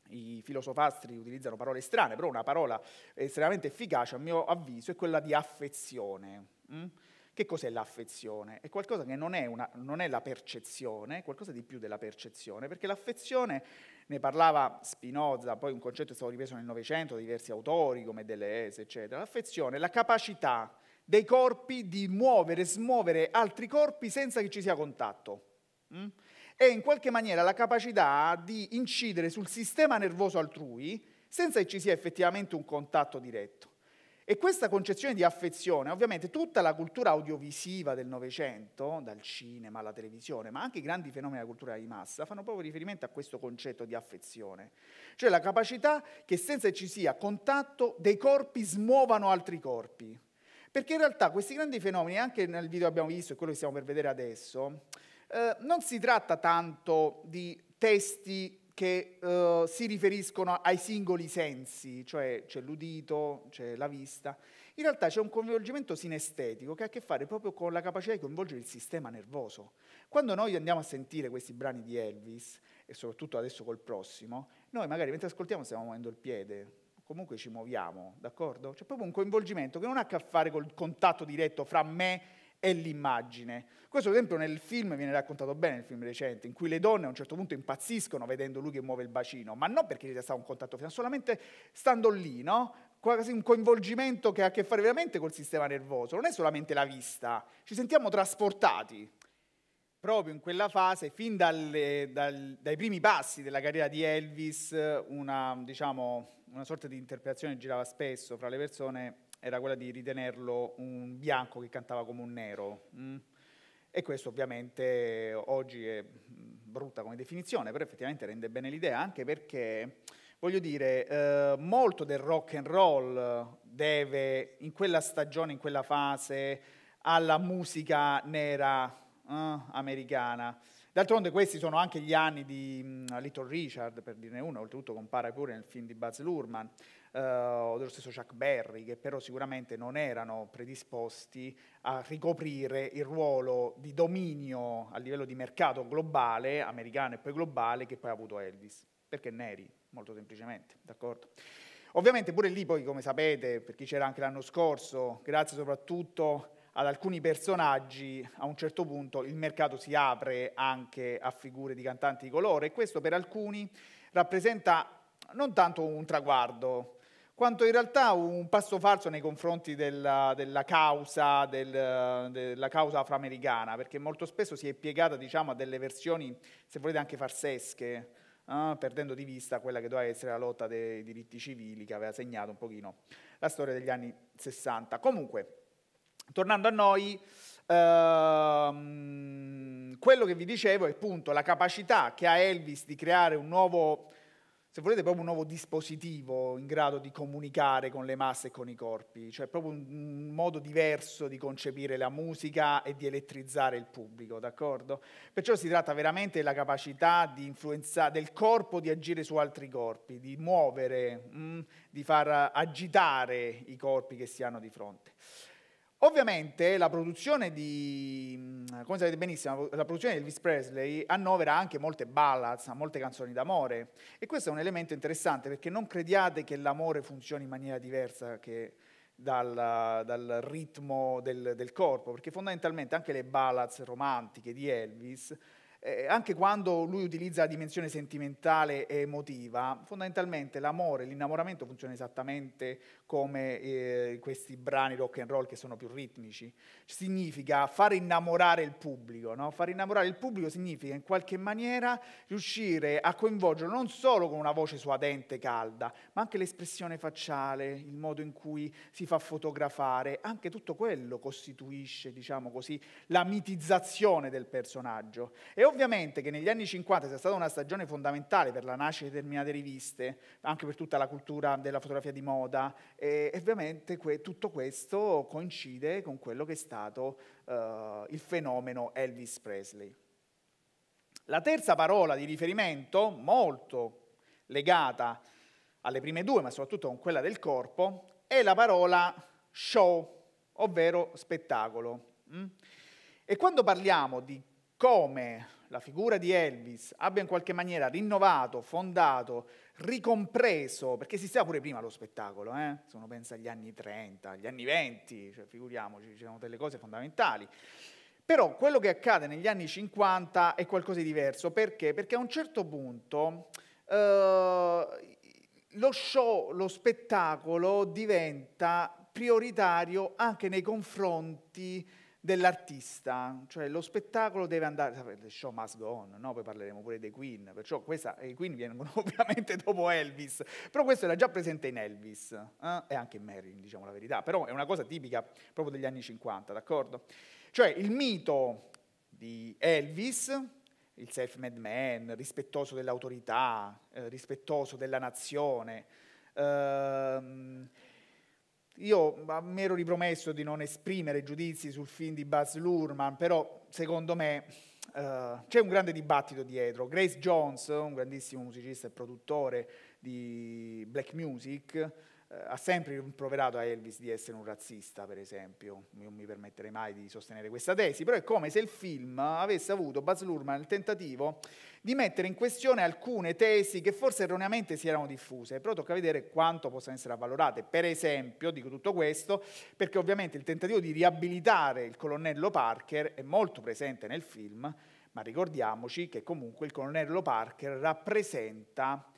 Speaker 1: i filosofastri utilizzano parole strane, però una parola estremamente efficace a mio avviso è quella di affezione. Mm? Che cos'è l'affezione? È qualcosa che non è, una, non è, la percezione, è qualcosa di più della percezione, perché l'affezione, ne parlava Spinoza, poi un concetto è stato ripreso nel Novecento da diversi autori come Deleuze, eccetera, l'affezione è la capacità dei corpi di muovere e smuovere altri corpi senza che ci sia contatto. Mm? È in qualche maniera la capacità di incidere sul sistema nervoso altrui senza che ci sia effettivamente un contatto diretto. E questa concezione di affezione, ovviamente tutta la cultura audiovisiva del Novecento, dal cinema alla televisione, ma anche i grandi fenomeni della cultura di massa, fanno proprio riferimento a questo concetto di affezione, cioè la capacità che senza che ci sia contatto dei corpi smuovano altri corpi. Perché in realtà questi grandi fenomeni, anche nel video che abbiamo visto e quello che stiamo per vedere adesso, eh, non si tratta tanto di testi che eh, si riferiscono ai singoli sensi, cioè c'è l'udito, c'è la vista. In realtà c'è un coinvolgimento sinestetico che ha a che fare proprio con la capacità di coinvolgere il sistema nervoso. Quando noi andiamo a sentire questi brani di Elvis, e soprattutto adesso col prossimo, noi magari mentre ascoltiamo stiamo muovendo il piede, comunque ci muoviamo, d'accordo? C'è proprio un coinvolgimento che non ha a che fare col contatto diretto fra me è l'immagine. Questo ad esempio nel film viene raccontato bene, nel film recente, in cui le donne a un certo punto impazziscono vedendo lui che muove il bacino, ma non perché ci sia stato un contatto fisico, solamente stando lì, no? quasi un coinvolgimento che ha a che fare veramente col sistema nervoso, non è solamente la vista, ci sentiamo trasportati. Proprio in quella fase, fin dalle, dal, dai primi passi della carriera di Elvis, una, diciamo, una sorta di interpretazione girava spesso fra le persone era quella di ritenerlo un bianco che cantava come un nero. Mm. E questo ovviamente oggi è mm, brutta come definizione, però effettivamente rende bene l'idea, anche perché, voglio dire, eh, molto del rock and roll deve, in quella stagione, in quella fase, alla musica nera eh, americana. D'altronde questi sono anche gli anni di mm, Little Richard, per dirne uno, oltretutto compare pure nel film di Buzz Lurman, eh, o dello stesso Chuck Berry, che però sicuramente non erano predisposti a ricoprire il ruolo di dominio a livello di mercato globale, americano e poi globale, che poi ha avuto Elvis, perché neri, molto semplicemente, d'accordo? Ovviamente pure lì poi, come sapete, per chi c'era anche l'anno scorso, grazie soprattutto ad alcuni personaggi a un certo punto il mercato si apre anche a figure di cantanti di colore e questo per alcuni rappresenta non tanto un traguardo, quanto in realtà un passo falso nei confronti della, della, causa, del, della causa, afroamericana, perché molto spesso si è piegata diciamo, a delle versioni, se volete, anche farsesche, eh, perdendo di vista quella che doveva essere la lotta dei diritti civili che aveva segnato un pochino la storia degli anni 60. Comunque, tornando a noi, ehm, quello che vi dicevo è appunto la capacità che ha Elvis di creare un nuovo, se volete, proprio un nuovo dispositivo in grado di comunicare con le masse e con i corpi, cioè proprio un, modo diverso di concepire la musica e di elettrizzare il pubblico, d'accordo? Perciò si tratta veramente della capacità di influenza, del corpo di agire su altri corpi, di muovere, mh, mm, di far agitare i corpi che si hanno di fronte. Ovviamente la produzione di, come sapete benissimo, la produzione di Elvis Presley annovera anche molte ballads, molte canzoni d'amore e questo è un elemento interessante perché non crediate che l'amore funzioni in maniera diversa che dal, dal ritmo del, del corpo, perché fondamentalmente anche le ballads romantiche di Elvis eh, anche quando lui utilizza la dimensione sentimentale e emotiva, fondamentalmente l'amore, l'innamoramento funziona esattamente come eh, questi brani rock and roll che sono più ritmici. Significa far innamorare il pubblico, no? far innamorare il pubblico significa in qualche maniera riuscire a coinvolgerlo non solo con una voce suadente, calda, ma anche l'espressione facciale, il modo in cui si fa fotografare, anche tutto quello costituisce, diciamo così, la mitizzazione del personaggio. E ovviamente che negli anni 50 sia stata una stagione fondamentale per la nascita di determinate riviste, anche per tutta la cultura della fotografia di moda, e ovviamente que tutto questo coincide con quello che è stato uh, il fenomeno Elvis Presley. La terza parola di riferimento, molto legata alle prime due, ma soprattutto con quella del corpo, è la parola show, ovvero spettacolo. Mm? E quando parliamo di come la figura di Elvis abbia in qualche maniera rinnovato, fondato, ricompreso, perché si sa pure prima lo spettacolo, eh? se uno pensa agli anni 30, agli anni 20, cioè figuriamoci, c'erano delle cose fondamentali. Però quello che accade negli anni 50 è qualcosa di diverso, perché? Perché a un certo punto eh, lo show, lo spettacolo diventa prioritario anche nei confronti dell'artista, cioè lo spettacolo deve andare, the show must go on, no? poi parleremo pure dei Queen, perciò questa, i Queen vengono ovviamente dopo Elvis, però questo era già presente in Elvis eh? e anche in Marilyn, diciamo la verità, però è una cosa tipica proprio degli anni 50, d'accordo? Cioè il mito di Elvis, il self-made man, rispettoso dell'autorità, eh, rispettoso della nazione, ehm, io mi ero ripromesso di non esprimere giudizi sul film di Buzz Lurman, però secondo me uh, c'è un grande dibattito dietro. Grace Jones, un grandissimo musicista e produttore di black music, eh, ha sempre rimproverato a Elvis di essere un razzista, per esempio, non mi permetterei mai di sostenere questa tesi, però è come se il film avesse avuto Baz Luhrmann il tentativo di mettere in questione alcune tesi che forse erroneamente si erano diffuse, però tocca vedere quanto possano essere avvalorate. Per esempio, dico tutto questo perché ovviamente il tentativo di riabilitare il colonnello Parker è molto presente nel film, ma ricordiamoci che comunque il colonnello Parker rappresenta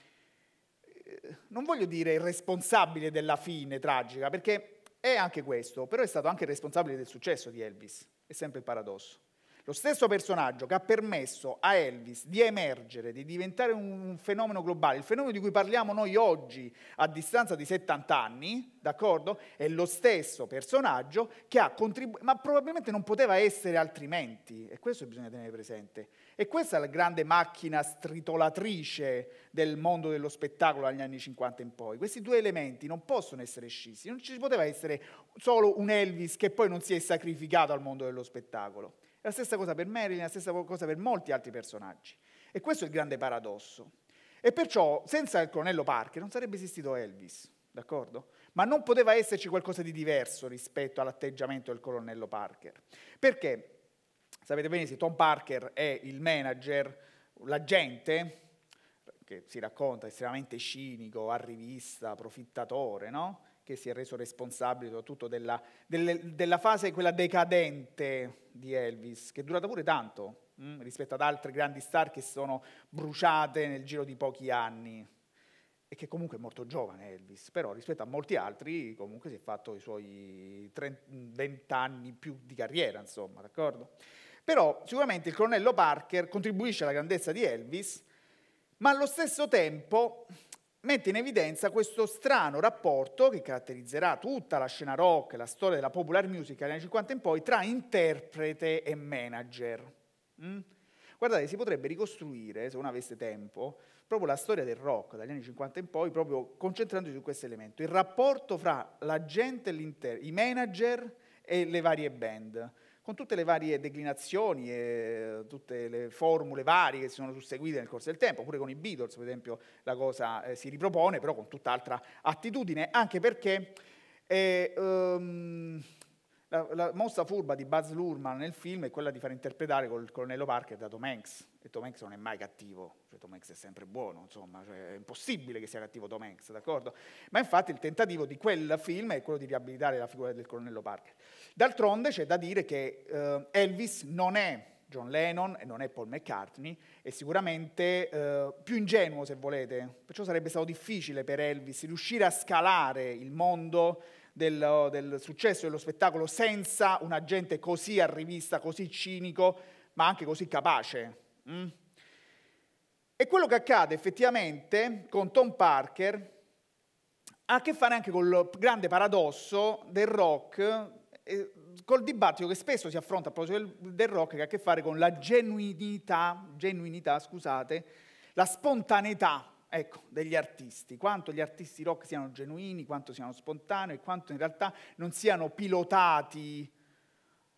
Speaker 1: eh, non voglio dire il responsabile della fine tragica, perché è anche questo, però è stato anche il responsabile del successo di Elvis, è sempre il paradosso. Lo stesso personaggio che ha permesso a Elvis di emergere, di diventare un, fenomeno globale, il fenomeno di cui parliamo noi oggi a distanza di 70 anni, d'accordo? È lo stesso personaggio che ha contribuito, ma probabilmente non poteva essere altrimenti, e questo bisogna tenere presente. E questa è la grande macchina stritolatrice del mondo dello spettacolo dagli anni 50 in poi. Questi due elementi non possono essere scissi, non ci poteva essere solo un Elvis che poi non si è sacrificato al mondo dello spettacolo la stessa cosa per Marilyn, la stessa cosa per molti altri personaggi. E questo è il grande paradosso. E perciò, senza il colonnello Parker, non sarebbe esistito Elvis, d'accordo? Ma non poteva esserci qualcosa di diverso rispetto all'atteggiamento del colonnello Parker. Perché? Sapete bene, se Tom Parker è il manager, l'agente, che si racconta estremamente cinico, arrivista, profittatore, no? che si è reso responsabile soprattutto della, delle, della fase, quella decadente di Elvis, che è durata pure tanto mh, mm, rispetto ad altre grandi star che sono bruciate nel giro di pochi anni e che comunque è molto giovane Elvis, però rispetto a molti altri comunque si è fatto i suoi 20 anni più di carriera, insomma, d'accordo? Però sicuramente il colonnello Parker contribuisce alla grandezza di Elvis, ma allo stesso tempo mette in evidenza questo strano rapporto che caratterizzerà tutta la scena rock, la storia della popular music dagli anni 50 in poi, tra interprete e manager. Mm? Guardate, si potrebbe ricostruire, se uno avesse tempo, proprio la storia del rock dagli anni 50 in poi, proprio concentrandosi su questo elemento, il rapporto fra la gente e i manager e le varie band con tutte le varie declinazioni e eh, tutte le formule varie che si sono susseguite nel corso del tempo, pure con i Beatles per esempio la cosa eh, si ripropone, però con tutt'altra attitudine, anche perché... Eh, um, la, la, mossa furba di Buzz Lurman nel film è quella di far interpretare col colonnello Parker da Tom Hanks, e Tom Hanks non è mai cattivo, cioè Tom Hanks è sempre buono, insomma, cioè, è impossibile che sia cattivo Tom Hanks, d'accordo? Ma infatti il tentativo di quel film è quello di riabilitare la figura del colonnello Parker. D'altronde c'è da dire che eh, Elvis non è John Lennon e non è Paul McCartney, è sicuramente eh, più ingenuo se volete, perciò sarebbe stato difficile per Elvis riuscire a scalare il mondo del, del successo dello spettacolo senza un agente così arrivista, così cinico, ma anche così capace. Mm? E quello che accade effettivamente con Tom Parker ha a che fare anche col grande paradosso del rock, eh, col dibattito che spesso si affronta a proposito del, rock, che ha a che fare con la genuinità, genuinità scusate, la spontaneità ecco, degli artisti, quanto gli artisti rock siano genuini, quanto siano spontanei, quanto in realtà non siano pilotati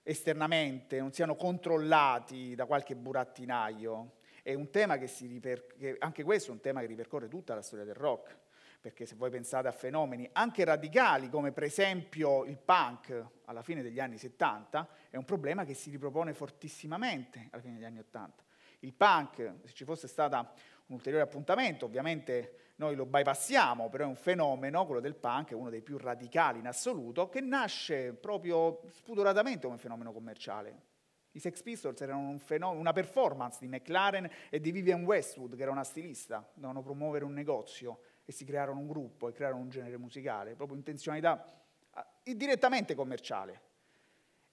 Speaker 1: esternamente, non siano controllati da qualche burattinaio. È un tema che si ripercorre, anche questo è un tema che ripercorre tutta la storia del rock, perché se voi pensate a fenomeni anche radicali come per esempio il punk alla fine degli anni 70, è un problema che si ripropone fortissimamente alla fine degli anni 80. Il punk, se ci fosse stata un ulteriore appuntamento, ovviamente noi lo bypassiamo, però è un fenomeno, quello del punk, uno dei più radicali in assoluto, che nasce proprio spudoratamente come fenomeno commerciale. I Sex Pistols erano un fenomeno, una performance di McLaren e di Vivian Westwood, che era una stilista, dovevano promuovere un negozio e si crearono un gruppo e crearono un genere musicale, proprio intenzionalità ah, direttamente commerciale.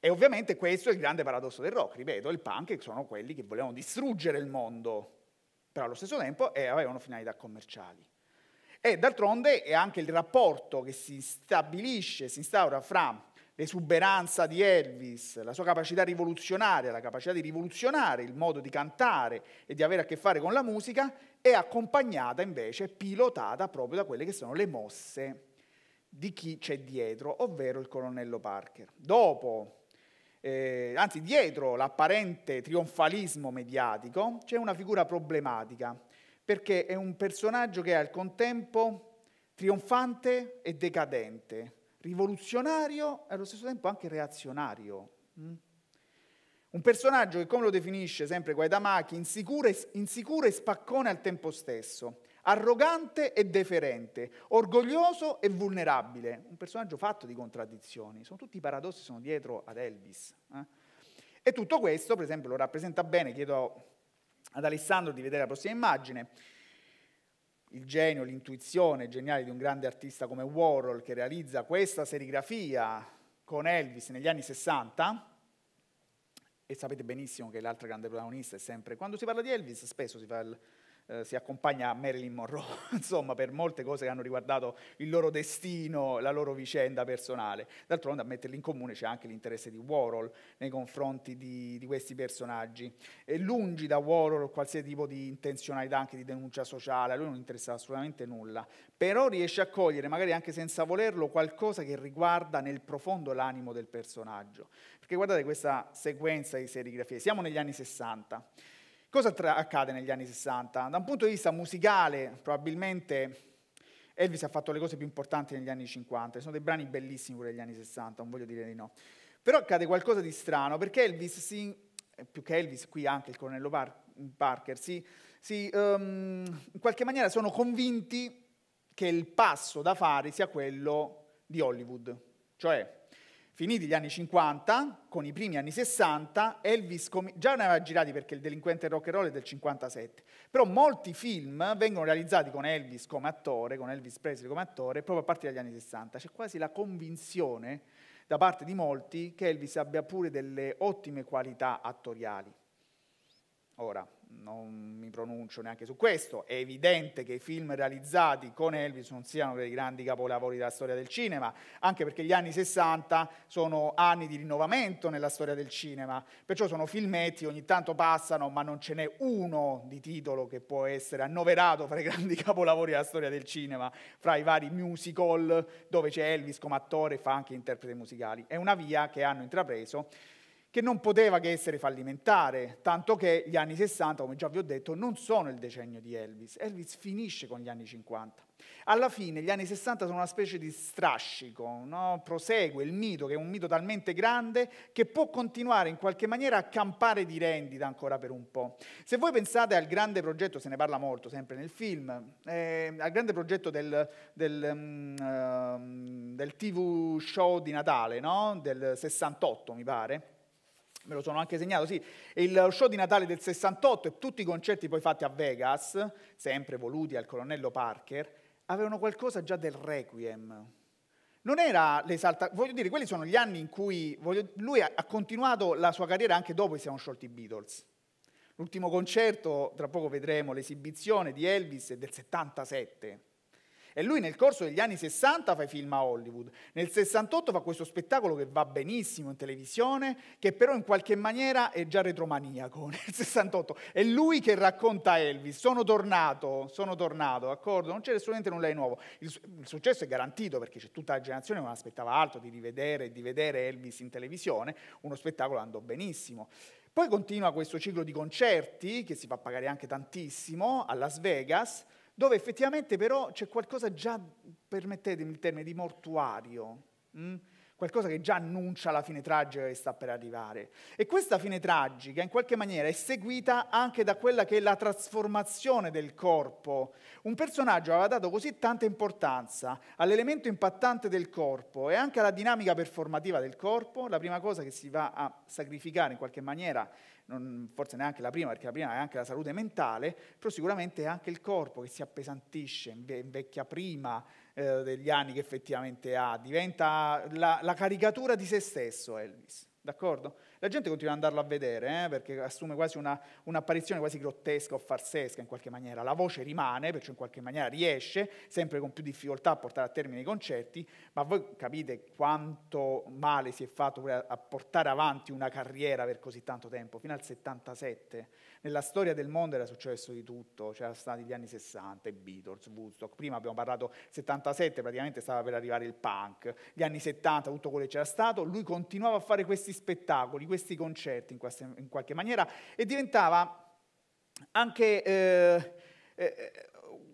Speaker 1: E ovviamente questo è il grande paradosso del rock, ripeto, il punk sono quelli che volevano distruggere il mondo, però allo stesso tempo eh, avevano finalità commerciali. E d'altronde è anche il rapporto che si stabilisce, si instaura fra l'esuberanza di Elvis, la sua capacità rivoluzionaria, la capacità di rivoluzionare il modo di cantare e di avere a che fare con la musica, è accompagnata invece, pilotata proprio da quelle che sono le mosse di chi c'è dietro, ovvero il colonnello Parker. Dopo eh, anzi dietro l'apparente trionfalismo mediatico, c'è una figura problematica, perché è un personaggio che è al contempo trionfante e decadente, rivoluzionario e allo stesso tempo anche reazionario. Mm? Un personaggio che, come lo definisce sempre Guaidamachi, insicuro e spaccone al tempo stesso, arrogante e deferente, orgoglioso e vulnerabile, un personaggio fatto di contraddizioni, sono tutti i paradossi che sono dietro ad Elvis. Eh? E tutto questo, per esempio, lo rappresenta bene, chiedo ad Alessandro di vedere la prossima immagine, il genio, l'intuizione geniale di un grande artista come Warhol che realizza questa serigrafia con Elvis negli anni 60, e sapete benissimo che l'altra grande protagonista è sempre... Quando si parla di Elvis spesso si fa il eh, si accompagna a Marilyn Monroe, insomma, per molte cose che hanno riguardato il loro destino, la loro vicenda personale. D'altronde a metterli in comune c'è anche l'interesse di Warhol nei confronti di, di questi personaggi. E lungi da Warhol qualsiasi tipo di intenzionalità anche di denuncia sociale, a lui non interessa assolutamente nulla, però riesce a cogliere, magari anche senza volerlo, qualcosa che riguarda nel profondo l'animo del personaggio. Perché guardate questa sequenza di serigrafie, siamo negli anni 60. Cosa tra- accade negli anni 60? Da un punto di vista musicale, probabilmente Elvis ha fatto le cose più importanti negli anni 50, sono dei brani bellissimi quelli degli anni 60, non voglio dire di no. Però accade qualcosa di strano, perché Elvis, si, eh, più che Elvis, qui anche il colonnello Par- Parker, si, si, um, in qualche maniera sono convinti che il passo da fare sia quello di Hollywood. Cioè, Finiti gli anni 50, con i primi anni 60, Elvis già ne aveva girati perché il delinquente rock and roll è del 57, però molti film vengono realizzati con Elvis come attore, con Elvis Presley come attore, proprio a partire dagli anni 60. C'è quasi la convinzione da parte di molti che Elvis abbia pure delle ottime qualità attoriali. Ora, non mi pronuncio neanche su questo, è evidente che i film realizzati con Elvis non siano dei grandi capolavori della storia del cinema, anche perché gli anni 60 sono anni di rinnovamento nella storia del cinema, perciò sono filmetti, ogni tanto passano, ma non ce n'è uno di titolo che può essere annoverato fra i grandi capolavori della storia del cinema, fra i vari musical dove c'è Elvis come attore e fa anche interpreti musicali. È una via che hanno intrapreso che non poteva che essere fallimentare, tanto che gli anni 60, come già vi ho detto, non sono il decennio di Elvis. Elvis finisce con gli anni 50. Alla fine gli anni 60 sono una specie di strascico, no? prosegue il mito, che è un mito talmente grande che può continuare in qualche maniera a campare di rendita ancora per un po'. Se voi pensate al grande progetto, se ne parla molto sempre nel film, eh, al grande progetto del, del, um, del TV show di Natale, no? del 68 mi pare, me lo sono anche segnato, sì, il show di Natale del 68 e tutti i concerti poi fatti a Vegas, sempre voluti al colonnello Parker, avevano qualcosa già del Requiem. Non era l'esalta, voglio dire, quelli sono gli anni in cui voglio, lui ha, ha continuato la sua carriera anche dopo che siamo sciolti i Beatles. L'ultimo concerto, tra poco vedremo l'esibizione di Elvis, è del 77. E lui nel corso degli anni 60 fa i film a Hollywood, nel 68 fa questo spettacolo che va benissimo in televisione, che però in qualche maniera è già retromaniaco, nel 68. È lui che racconta Elvis, sono tornato, sono tornato, d'accordo? Non c'è assolutamente nulla di nuovo. Il, il successo è garantito perché c'è tutta la generazione che non aspettava altro di rivedere e di vedere Elvis in televisione, uno spettacolo andò benissimo. Poi continua questo ciclo di concerti che si fa pagare anche tantissimo a Las Vegas dove effettivamente però c'è qualcosa già, permettetemi il termine, di mortuario. Mh? Mm? qualcosa che già annuncia la fine tragica che sta per arrivare. E questa fine tragica in qualche maniera è seguita anche da quella che è la trasformazione del corpo. Un personaggio aveva dato così tanta importanza all'elemento impattante del corpo e anche alla dinamica performativa del corpo, la prima cosa che si va a sacrificare in qualche maniera non, forse neanche la prima, perché la prima è anche la salute mentale, però sicuramente è anche il corpo che si appesantisce, invecchia prima, eh, degli anni che effettivamente ha, diventa la, la caricatura di se stesso Elvis, d'accordo? La gente continua ad andarlo a vedere eh, perché assume quasi una, un'apparizione quasi grottesca o farsesca in qualche maniera. La voce rimane, perciò in qualche maniera riesce, sempre con più difficoltà a portare a termine i concerti, ma voi capite quanto male si è fatto a portare avanti una carriera per così tanto tempo, fino al 77. Nella storia del mondo era successo di tutto, c'erano stati gli anni 60, i Beatles, Woodstock, prima abbiamo parlato 77, praticamente stava per arrivare il punk, gli anni 70, tutto quello che c'era stato, lui continuava a fare questi spettacoli di questi concerti in, questa, in qualche maniera e diventava anche eh, eh, eh,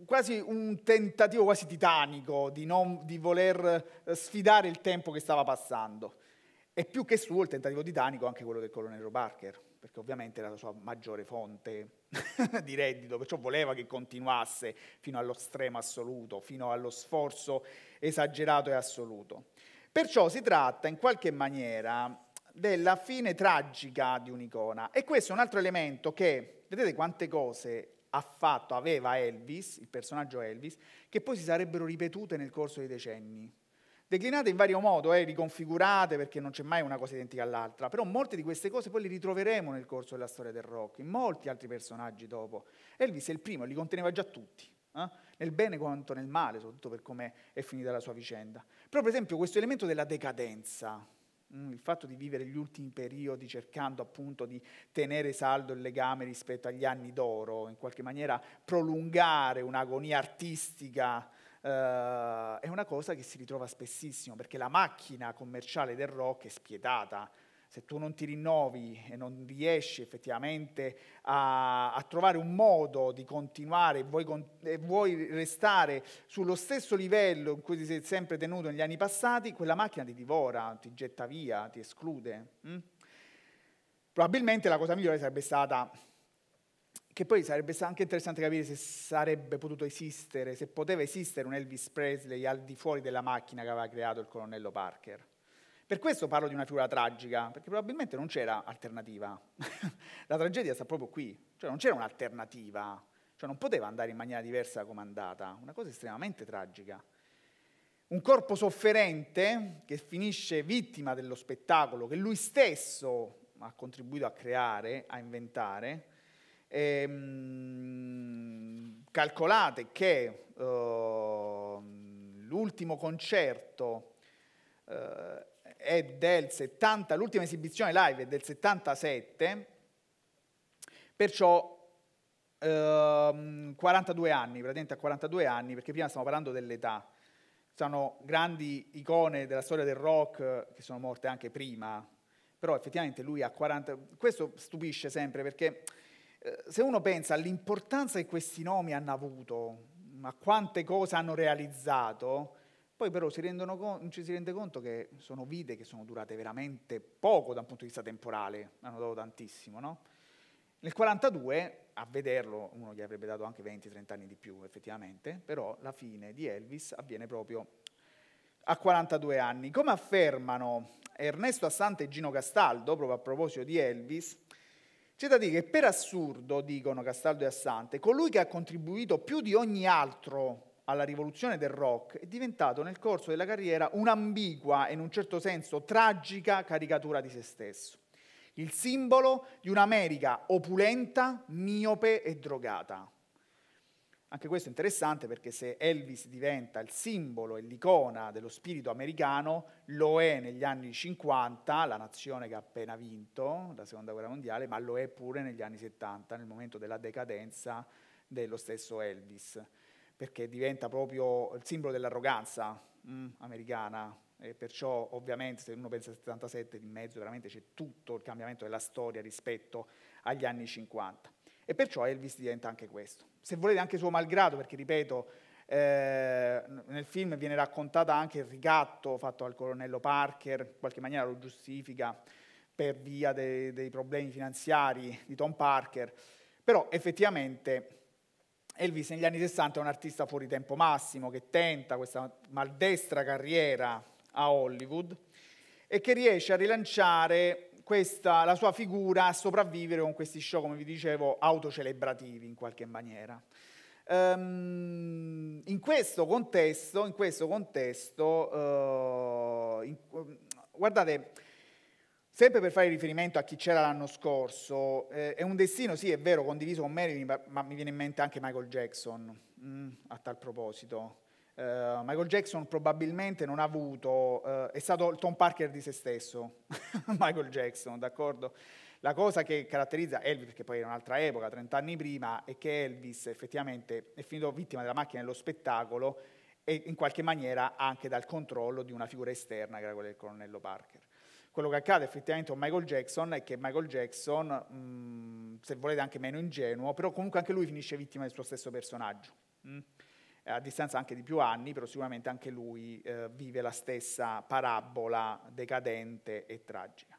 Speaker 1: quasi un tentativo quasi titanico di, non, di voler eh, sfidare il tempo che stava passando. E più che suo il tentativo titanico anche quello del colonnello Barker, perché ovviamente era la sua maggiore fonte di reddito, perciò voleva che continuasse fino allo stremo assoluto, fino allo sforzo esagerato e assoluto. Perciò si tratta in qualche maniera della fine tragica di un'icona. E questo è un altro elemento che, vedete quante cose ha fatto, aveva Elvis, il personaggio Elvis, che poi si sarebbero ripetute nel corso dei decenni. Declinate in vario modo, eh, riconfigurate perché non c'è mai una cosa identica all'altra, però molte di queste cose poi le ritroveremo nel corso della storia del rock, in molti altri personaggi dopo. Elvis è il primo, li conteneva già tutti, eh? nel bene quanto nel male, soprattutto per come è finita la sua vicenda. Però per esempio questo elemento della decadenza, Mm, il fatto di vivere gli ultimi periodi cercando appunto di tenere saldo il legame rispetto agli anni d'oro, in qualche maniera prolungare un'agonia artistica, eh, è una cosa che si ritrova spessissimo, perché la macchina commerciale del rock è spietata se tu non ti rinnovi e non riesci effettivamente a, a trovare un modo di continuare e vuoi, con, e eh, vuoi, restare sullo stesso livello in cui ti sei sempre tenuto negli anni passati, quella macchina ti divora, ti getta via, ti esclude. Mm? Probabilmente la cosa migliore sarebbe stata che poi sarebbe stato anche interessante capire se sarebbe potuto esistere, se poteva esistere un Elvis Presley al di fuori della macchina che aveva creato il colonnello Parker. Per questo parlo di una figura tragica, perché probabilmente non c'era alternativa. la tragedia sta proprio qui, cioè non c'era un'alternativa, cioè non poteva andare in maniera diversa come è andata, una cosa estremamente tragica. Un corpo sofferente che finisce vittima dello spettacolo che lui stesso ha contribuito a creare, a inventare. Ehm, calcolate che eh, l'ultimo concerto eh, è del 70, l'ultima esibizione live è del 77, perciò ehm, 42 anni, praticamente a 42 anni, perché prima stiamo parlando dell'età. Sono grandi icone della storia del rock eh, che sono morte anche prima, però effettivamente lui a 40... Questo stupisce sempre perché eh, se uno pensa all'importanza che questi nomi hanno avuto, a quante cose hanno realizzato, poi però si con, ci si rende conto che sono vite che sono durate veramente poco da un punto di vista temporale, hanno dato tantissimo, no? Nel 42, a vederlo, uno gli avrebbe dato anche 20-30 anni di più effettivamente, però la fine di Elvis avviene proprio a 42 anni. Come affermano Ernesto Assante e Gino Castaldo, proprio a proposito di Elvis, c'è da dire che per assurdo, dicono Castaldo e Assante, colui che ha contribuito più di ogni altro alla rivoluzione del rock è diventato nel corso della carriera un'ambigua e in un certo senso tragica caricatura di se stesso, il simbolo di un'America opulenta, miope e drogata. Anche questo è interessante perché se Elvis diventa il simbolo e l'icona dello spirito americano, lo è negli anni 50, la nazione che ha appena vinto la seconda guerra mondiale, ma lo è pure negli anni 70, nel momento della decadenza dello stesso Elvis perché diventa proprio il simbolo dell'arroganza mm, americana, e perciò ovviamente se uno pensa al 77 di mezzo veramente c'è tutto il cambiamento della storia rispetto agli anni 50 e perciò Elvis diventa anche questo se volete anche suo malgrado perché ripeto eh, nel film viene raccontato anche il ricatto fatto al colonnello Parker in qualche maniera lo giustifica per via dei, dei problemi finanziari di Tom Parker però effettivamente Elvis negli anni 60 è un artista fuori tempo massimo che tenta questa maldestra carriera a Hollywood e che riesce a rilanciare questa, la sua figura a sopravvivere con questi show, come vi dicevo, autocelebrativi in qualche maniera. Um, in questo contesto, in questo contesto uh, in, guardate, Sempre per fare riferimento a chi c'era l'anno scorso, eh, è un destino, sì, è vero, condiviso con Mary, ma mi viene in mente anche Michael Jackson mm, a tal proposito. Eh, Michael Jackson probabilmente non ha avuto, eh, è stato il Tom Parker di se stesso, Michael Jackson, d'accordo? La cosa che caratterizza Elvis, perché poi era un'altra epoca, 30 anni prima, è che Elvis effettivamente è finito vittima della macchina dello spettacolo e in qualche maniera anche dal controllo di una figura esterna che era quella del colonnello Parker. Quello che accade effettivamente con Michael Jackson è che Michael Jackson, mh, se volete anche meno ingenuo, però comunque anche lui finisce vittima del suo stesso personaggio. Mh? Eh, a distanza anche di più anni, però sicuramente anche lui eh, vive la stessa parabola decadente e tragica.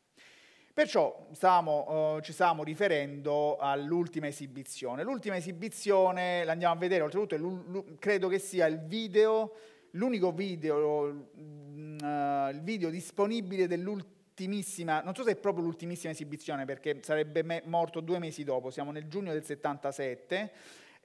Speaker 1: Perciò stavamo, eh, ci stavamo riferendo all'ultima esibizione. L'ultima esibizione, l'andiamo a vedere, oltretutto credo che sia il video, l'unico video, mh, eh, il video disponibile dell'ultimo l'ultimissima, non so se è proprio l'ultimissima esibizione perché sarebbe me- morto due mesi dopo, siamo nel giugno del 77.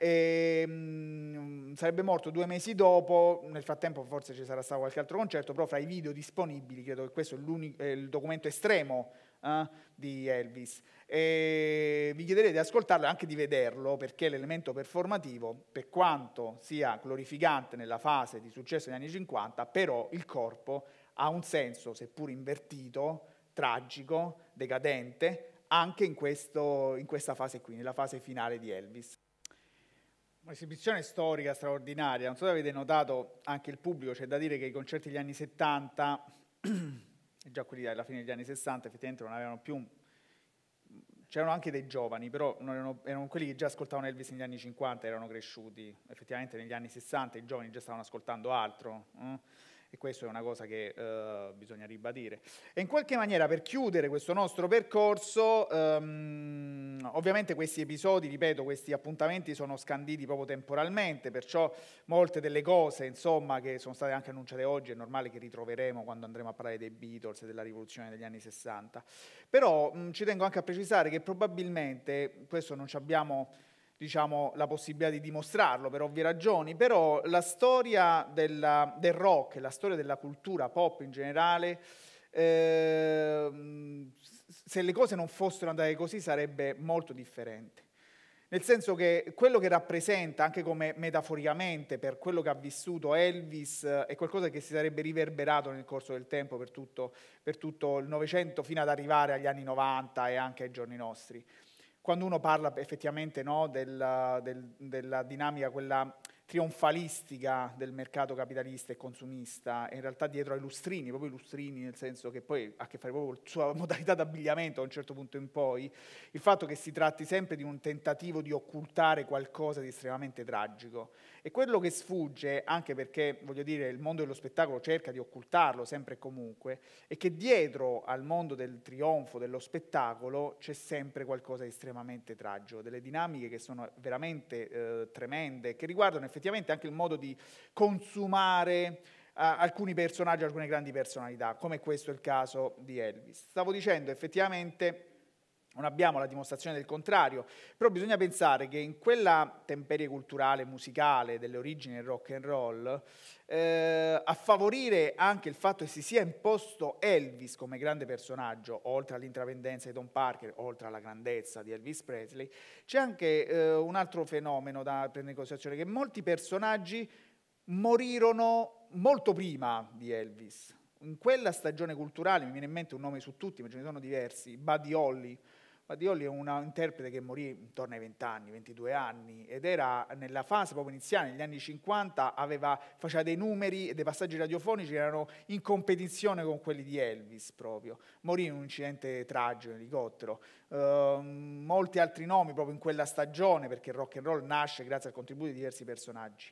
Speaker 1: E, mh, sarebbe morto due mesi dopo, nel frattempo forse ci sarà stato qualche altro concerto, però fra i video disponibili credo che questo è eh, il documento estremo eh, di Elvis. E vi chiederei di ascoltarlo e anche di vederlo perché l'elemento performativo, per quanto sia glorificante nella fase di successo degli anni 50, però il corpo ha un senso, seppur invertito, tragico, decadente, anche in, questo, in questa fase qui, nella fase finale di Elvis. Un'esibizione storica straordinaria, non so se avete notato anche il pubblico, c'è da dire che i concerti degli anni 70, già quelli della fine degli anni 60, effettivamente non avevano più c'erano anche dei giovani, però erano, erano, quelli che già ascoltavano Elvis negli anni 50, erano cresciuti, effettivamente negli anni 60 i giovani già stavano ascoltando altro. Eh? E questa è una cosa che eh, bisogna ribadire. E in qualche maniera per chiudere questo nostro percorso, ehm, ovviamente questi episodi, ripeto, questi appuntamenti sono scanditi proprio temporalmente, perciò molte delle cose insomma, che sono state anche annunciate oggi è normale che ritroveremo quando andremo a parlare dei Beatles e della rivoluzione degli anni 60. Però mh, ci tengo anche a precisare che probabilmente, questo non ci abbiamo diciamo, la possibilità di dimostrarlo per ovvie ragioni, però la storia della, del rock, la storia della cultura pop in generale, eh, se le cose non fossero andate così sarebbe molto differente. Nel senso che quello che rappresenta, anche come metaforicamente, per quello che ha vissuto Elvis, è qualcosa che si sarebbe riverberato nel corso del tempo per tutto, per tutto il Novecento, fino ad arrivare agli anni 90 e anche ai giorni nostri quando uno parla effettivamente no, della, del, della dinamica quella trionfalistica del mercato capitalista e consumista, in realtà dietro ai lustrini, proprio i lustrini nel senso che poi ha a che fare proprio con la sua modalità d'abbigliamento a un certo punto in poi, il fatto che si tratti sempre di un tentativo di occultare qualcosa di estremamente tragico. E quello che sfugge, anche perché voglio dire il mondo dello spettacolo cerca di occultarlo sempre e comunque, è che dietro al mondo del trionfo, dello spettacolo, c'è sempre qualcosa di estremamente tragico, delle dinamiche che sono veramente eh, tremende, che riguardano effettivamente effettivamente anche il modo di consumare eh, alcuni personaggi, alcune grandi personalità, come questo è il caso di Elvis. Stavo dicendo effettivamente non abbiamo la dimostrazione del contrario, però bisogna pensare che in quella temperie culturale musicale delle origini del rock and roll, eh, a favorire anche il fatto che si sia imposto Elvis come grande personaggio, oltre all'intravendenza di Don Parker, oltre alla grandezza di Elvis Presley, c'è anche eh, un altro fenomeno da prendere in considerazione, che molti personaggi morirono molto prima di Elvis. In quella stagione culturale, mi viene in mente un nome su tutti, ma ce ne sono diversi, Buddy Holly, Mattioli è un interprete che morì intorno ai 20 anni, 22 anni, ed era nella fase proprio iniziale, negli anni 50, aveva, faceva dei numeri e dei passaggi radiofonici che erano in competizione con quelli di Elvis proprio. Morì in un incidente tragico, in elicottero. Uh, molti altri nomi proprio in quella stagione, perché il rock and roll nasce grazie al contributo di diversi personaggi.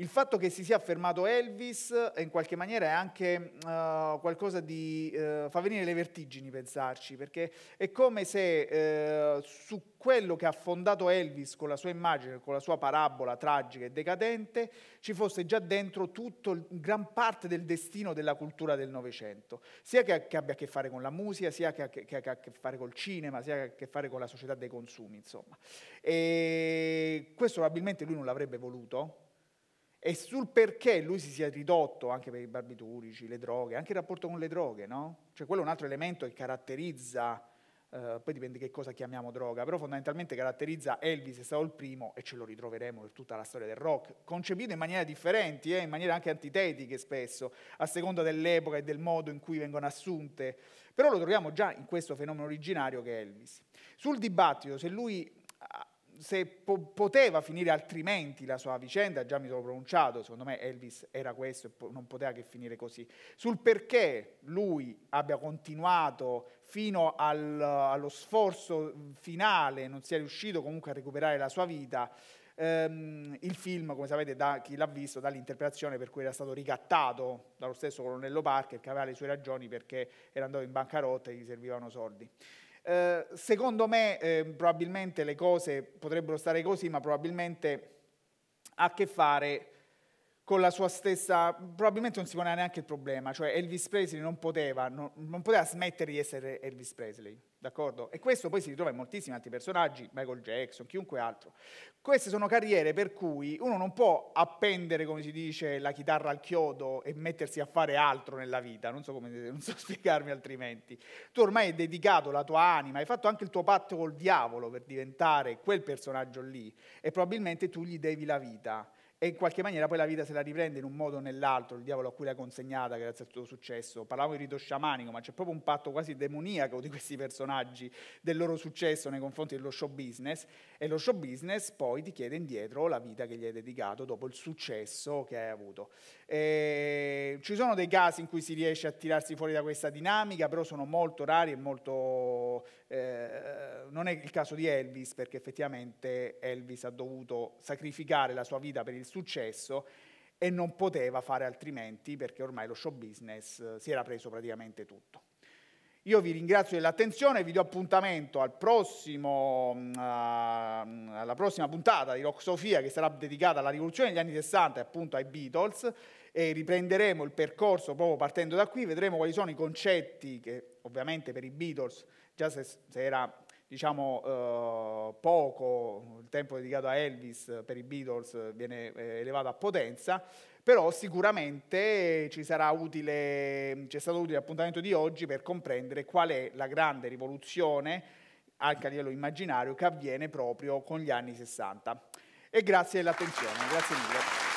Speaker 1: Il fatto che si sia affermato Elvis eh, in qualche maniera è anche uh, qualcosa di... Uh, fa venire le vertigini pensarci, perché è come se uh, su quello che ha fondato Elvis con la sua immagine, con la sua parabola tragica e decadente, ci fosse già dentro tutto, gran parte del destino della cultura del Novecento, sia che, che, abbia a che fare con la musica, sia che, che, che abbia a che fare col cinema, sia che ha a che fare con la società dei consumi, insomma. E questo probabilmente lui non l'avrebbe voluto, e sul perché lui si sia ridotto anche per i barbiturici, le droghe, anche il rapporto con le droghe, no? Cioè quello è un altro elemento che caratterizza, eh, poi dipende che cosa chiamiamo droga, però fondamentalmente caratterizza Elvis, è stato il primo e ce lo ritroveremo per tutta la storia del rock, concepito in maniera differenti, eh, in maniera anche antitetiche spesso, a seconda dell'epoca e del modo in cui vengono assunte, però lo troviamo già in questo fenomeno originario che è Elvis. Sul dibattito, se lui se po- poteva finire altrimenti la sua vicenda, già mi sono pronunciato, secondo me Elvis era questo e po- non poteva che finire così. Sul perché lui abbia continuato fino al, allo sforzo finale, non sia riuscito comunque a recuperare la sua vita, ehm, il film, come sapete da chi l'ha visto, dà l'interpretazione per cui era stato ricattato dallo stesso colonnello Parker che aveva le sue ragioni perché era andato in bancarotta e gli servivano soldi. Eh, secondo me eh, probabilmente le cose potrebbero stare così, ma probabilmente ha a che fare con la sua stessa... probabilmente non si poneva neanche il problema, cioè Elvis Presley non poteva, non, non poteva smettere di essere Elvis Presley. D'accordo? E questo poi si ritrova in moltissimi altri personaggi, Michael Jackson, chiunque altro. Queste sono carriere per cui uno non può appendere, come si dice, la chitarra al chiodo e mettersi a fare altro nella vita, non so, come, non so spiegarmi altrimenti. Tu ormai hai dedicato la tua anima, hai fatto anche il tuo patto col diavolo per diventare quel personaggio lì e probabilmente tu gli devi la vita e in qualche maniera poi la vita se la riprende in un modo o nell'altro, il diavolo a cui l'ha consegnata grazie al suo successo. Parlavo di rito sciamanico, ma c'è proprio un patto quasi demoniaco di questi personaggi, del loro successo nei confronti dello show business e lo show business poi ti chiede indietro la vita che gli hai dedicato dopo il successo che hai avuto. Eh, ci sono dei casi in cui si riesce a tirarsi fuori da questa dinamica, però sono molto rari e molto... Eh, non è il caso di Elvis, perché effettivamente Elvis ha dovuto sacrificare la sua vita per il successo e non poteva fare altrimenti perché ormai lo show business eh, si era preso praticamente tutto. Io vi ringrazio dell'attenzione, vi do appuntamento al prossimo, uh, alla prossima puntata di Rock Sofia che sarà dedicata alla rivoluzione degli anni 60 e appunto ai Beatles e riprenderemo il percorso proprio partendo da qui, vedremo quali sono i concetti che ovviamente per i Beatles, già se, se era diciamo eh, poco il tempo dedicato a Elvis per i Beatles eh, viene eh, elevato a potenza, però sicuramente ci sarà utile, c'è stato utile l'appuntamento di oggi per comprendere qual è la grande rivoluzione anche a livello immaginario che avviene proprio con gli anni 60. E grazie dell'attenzione, grazie mille.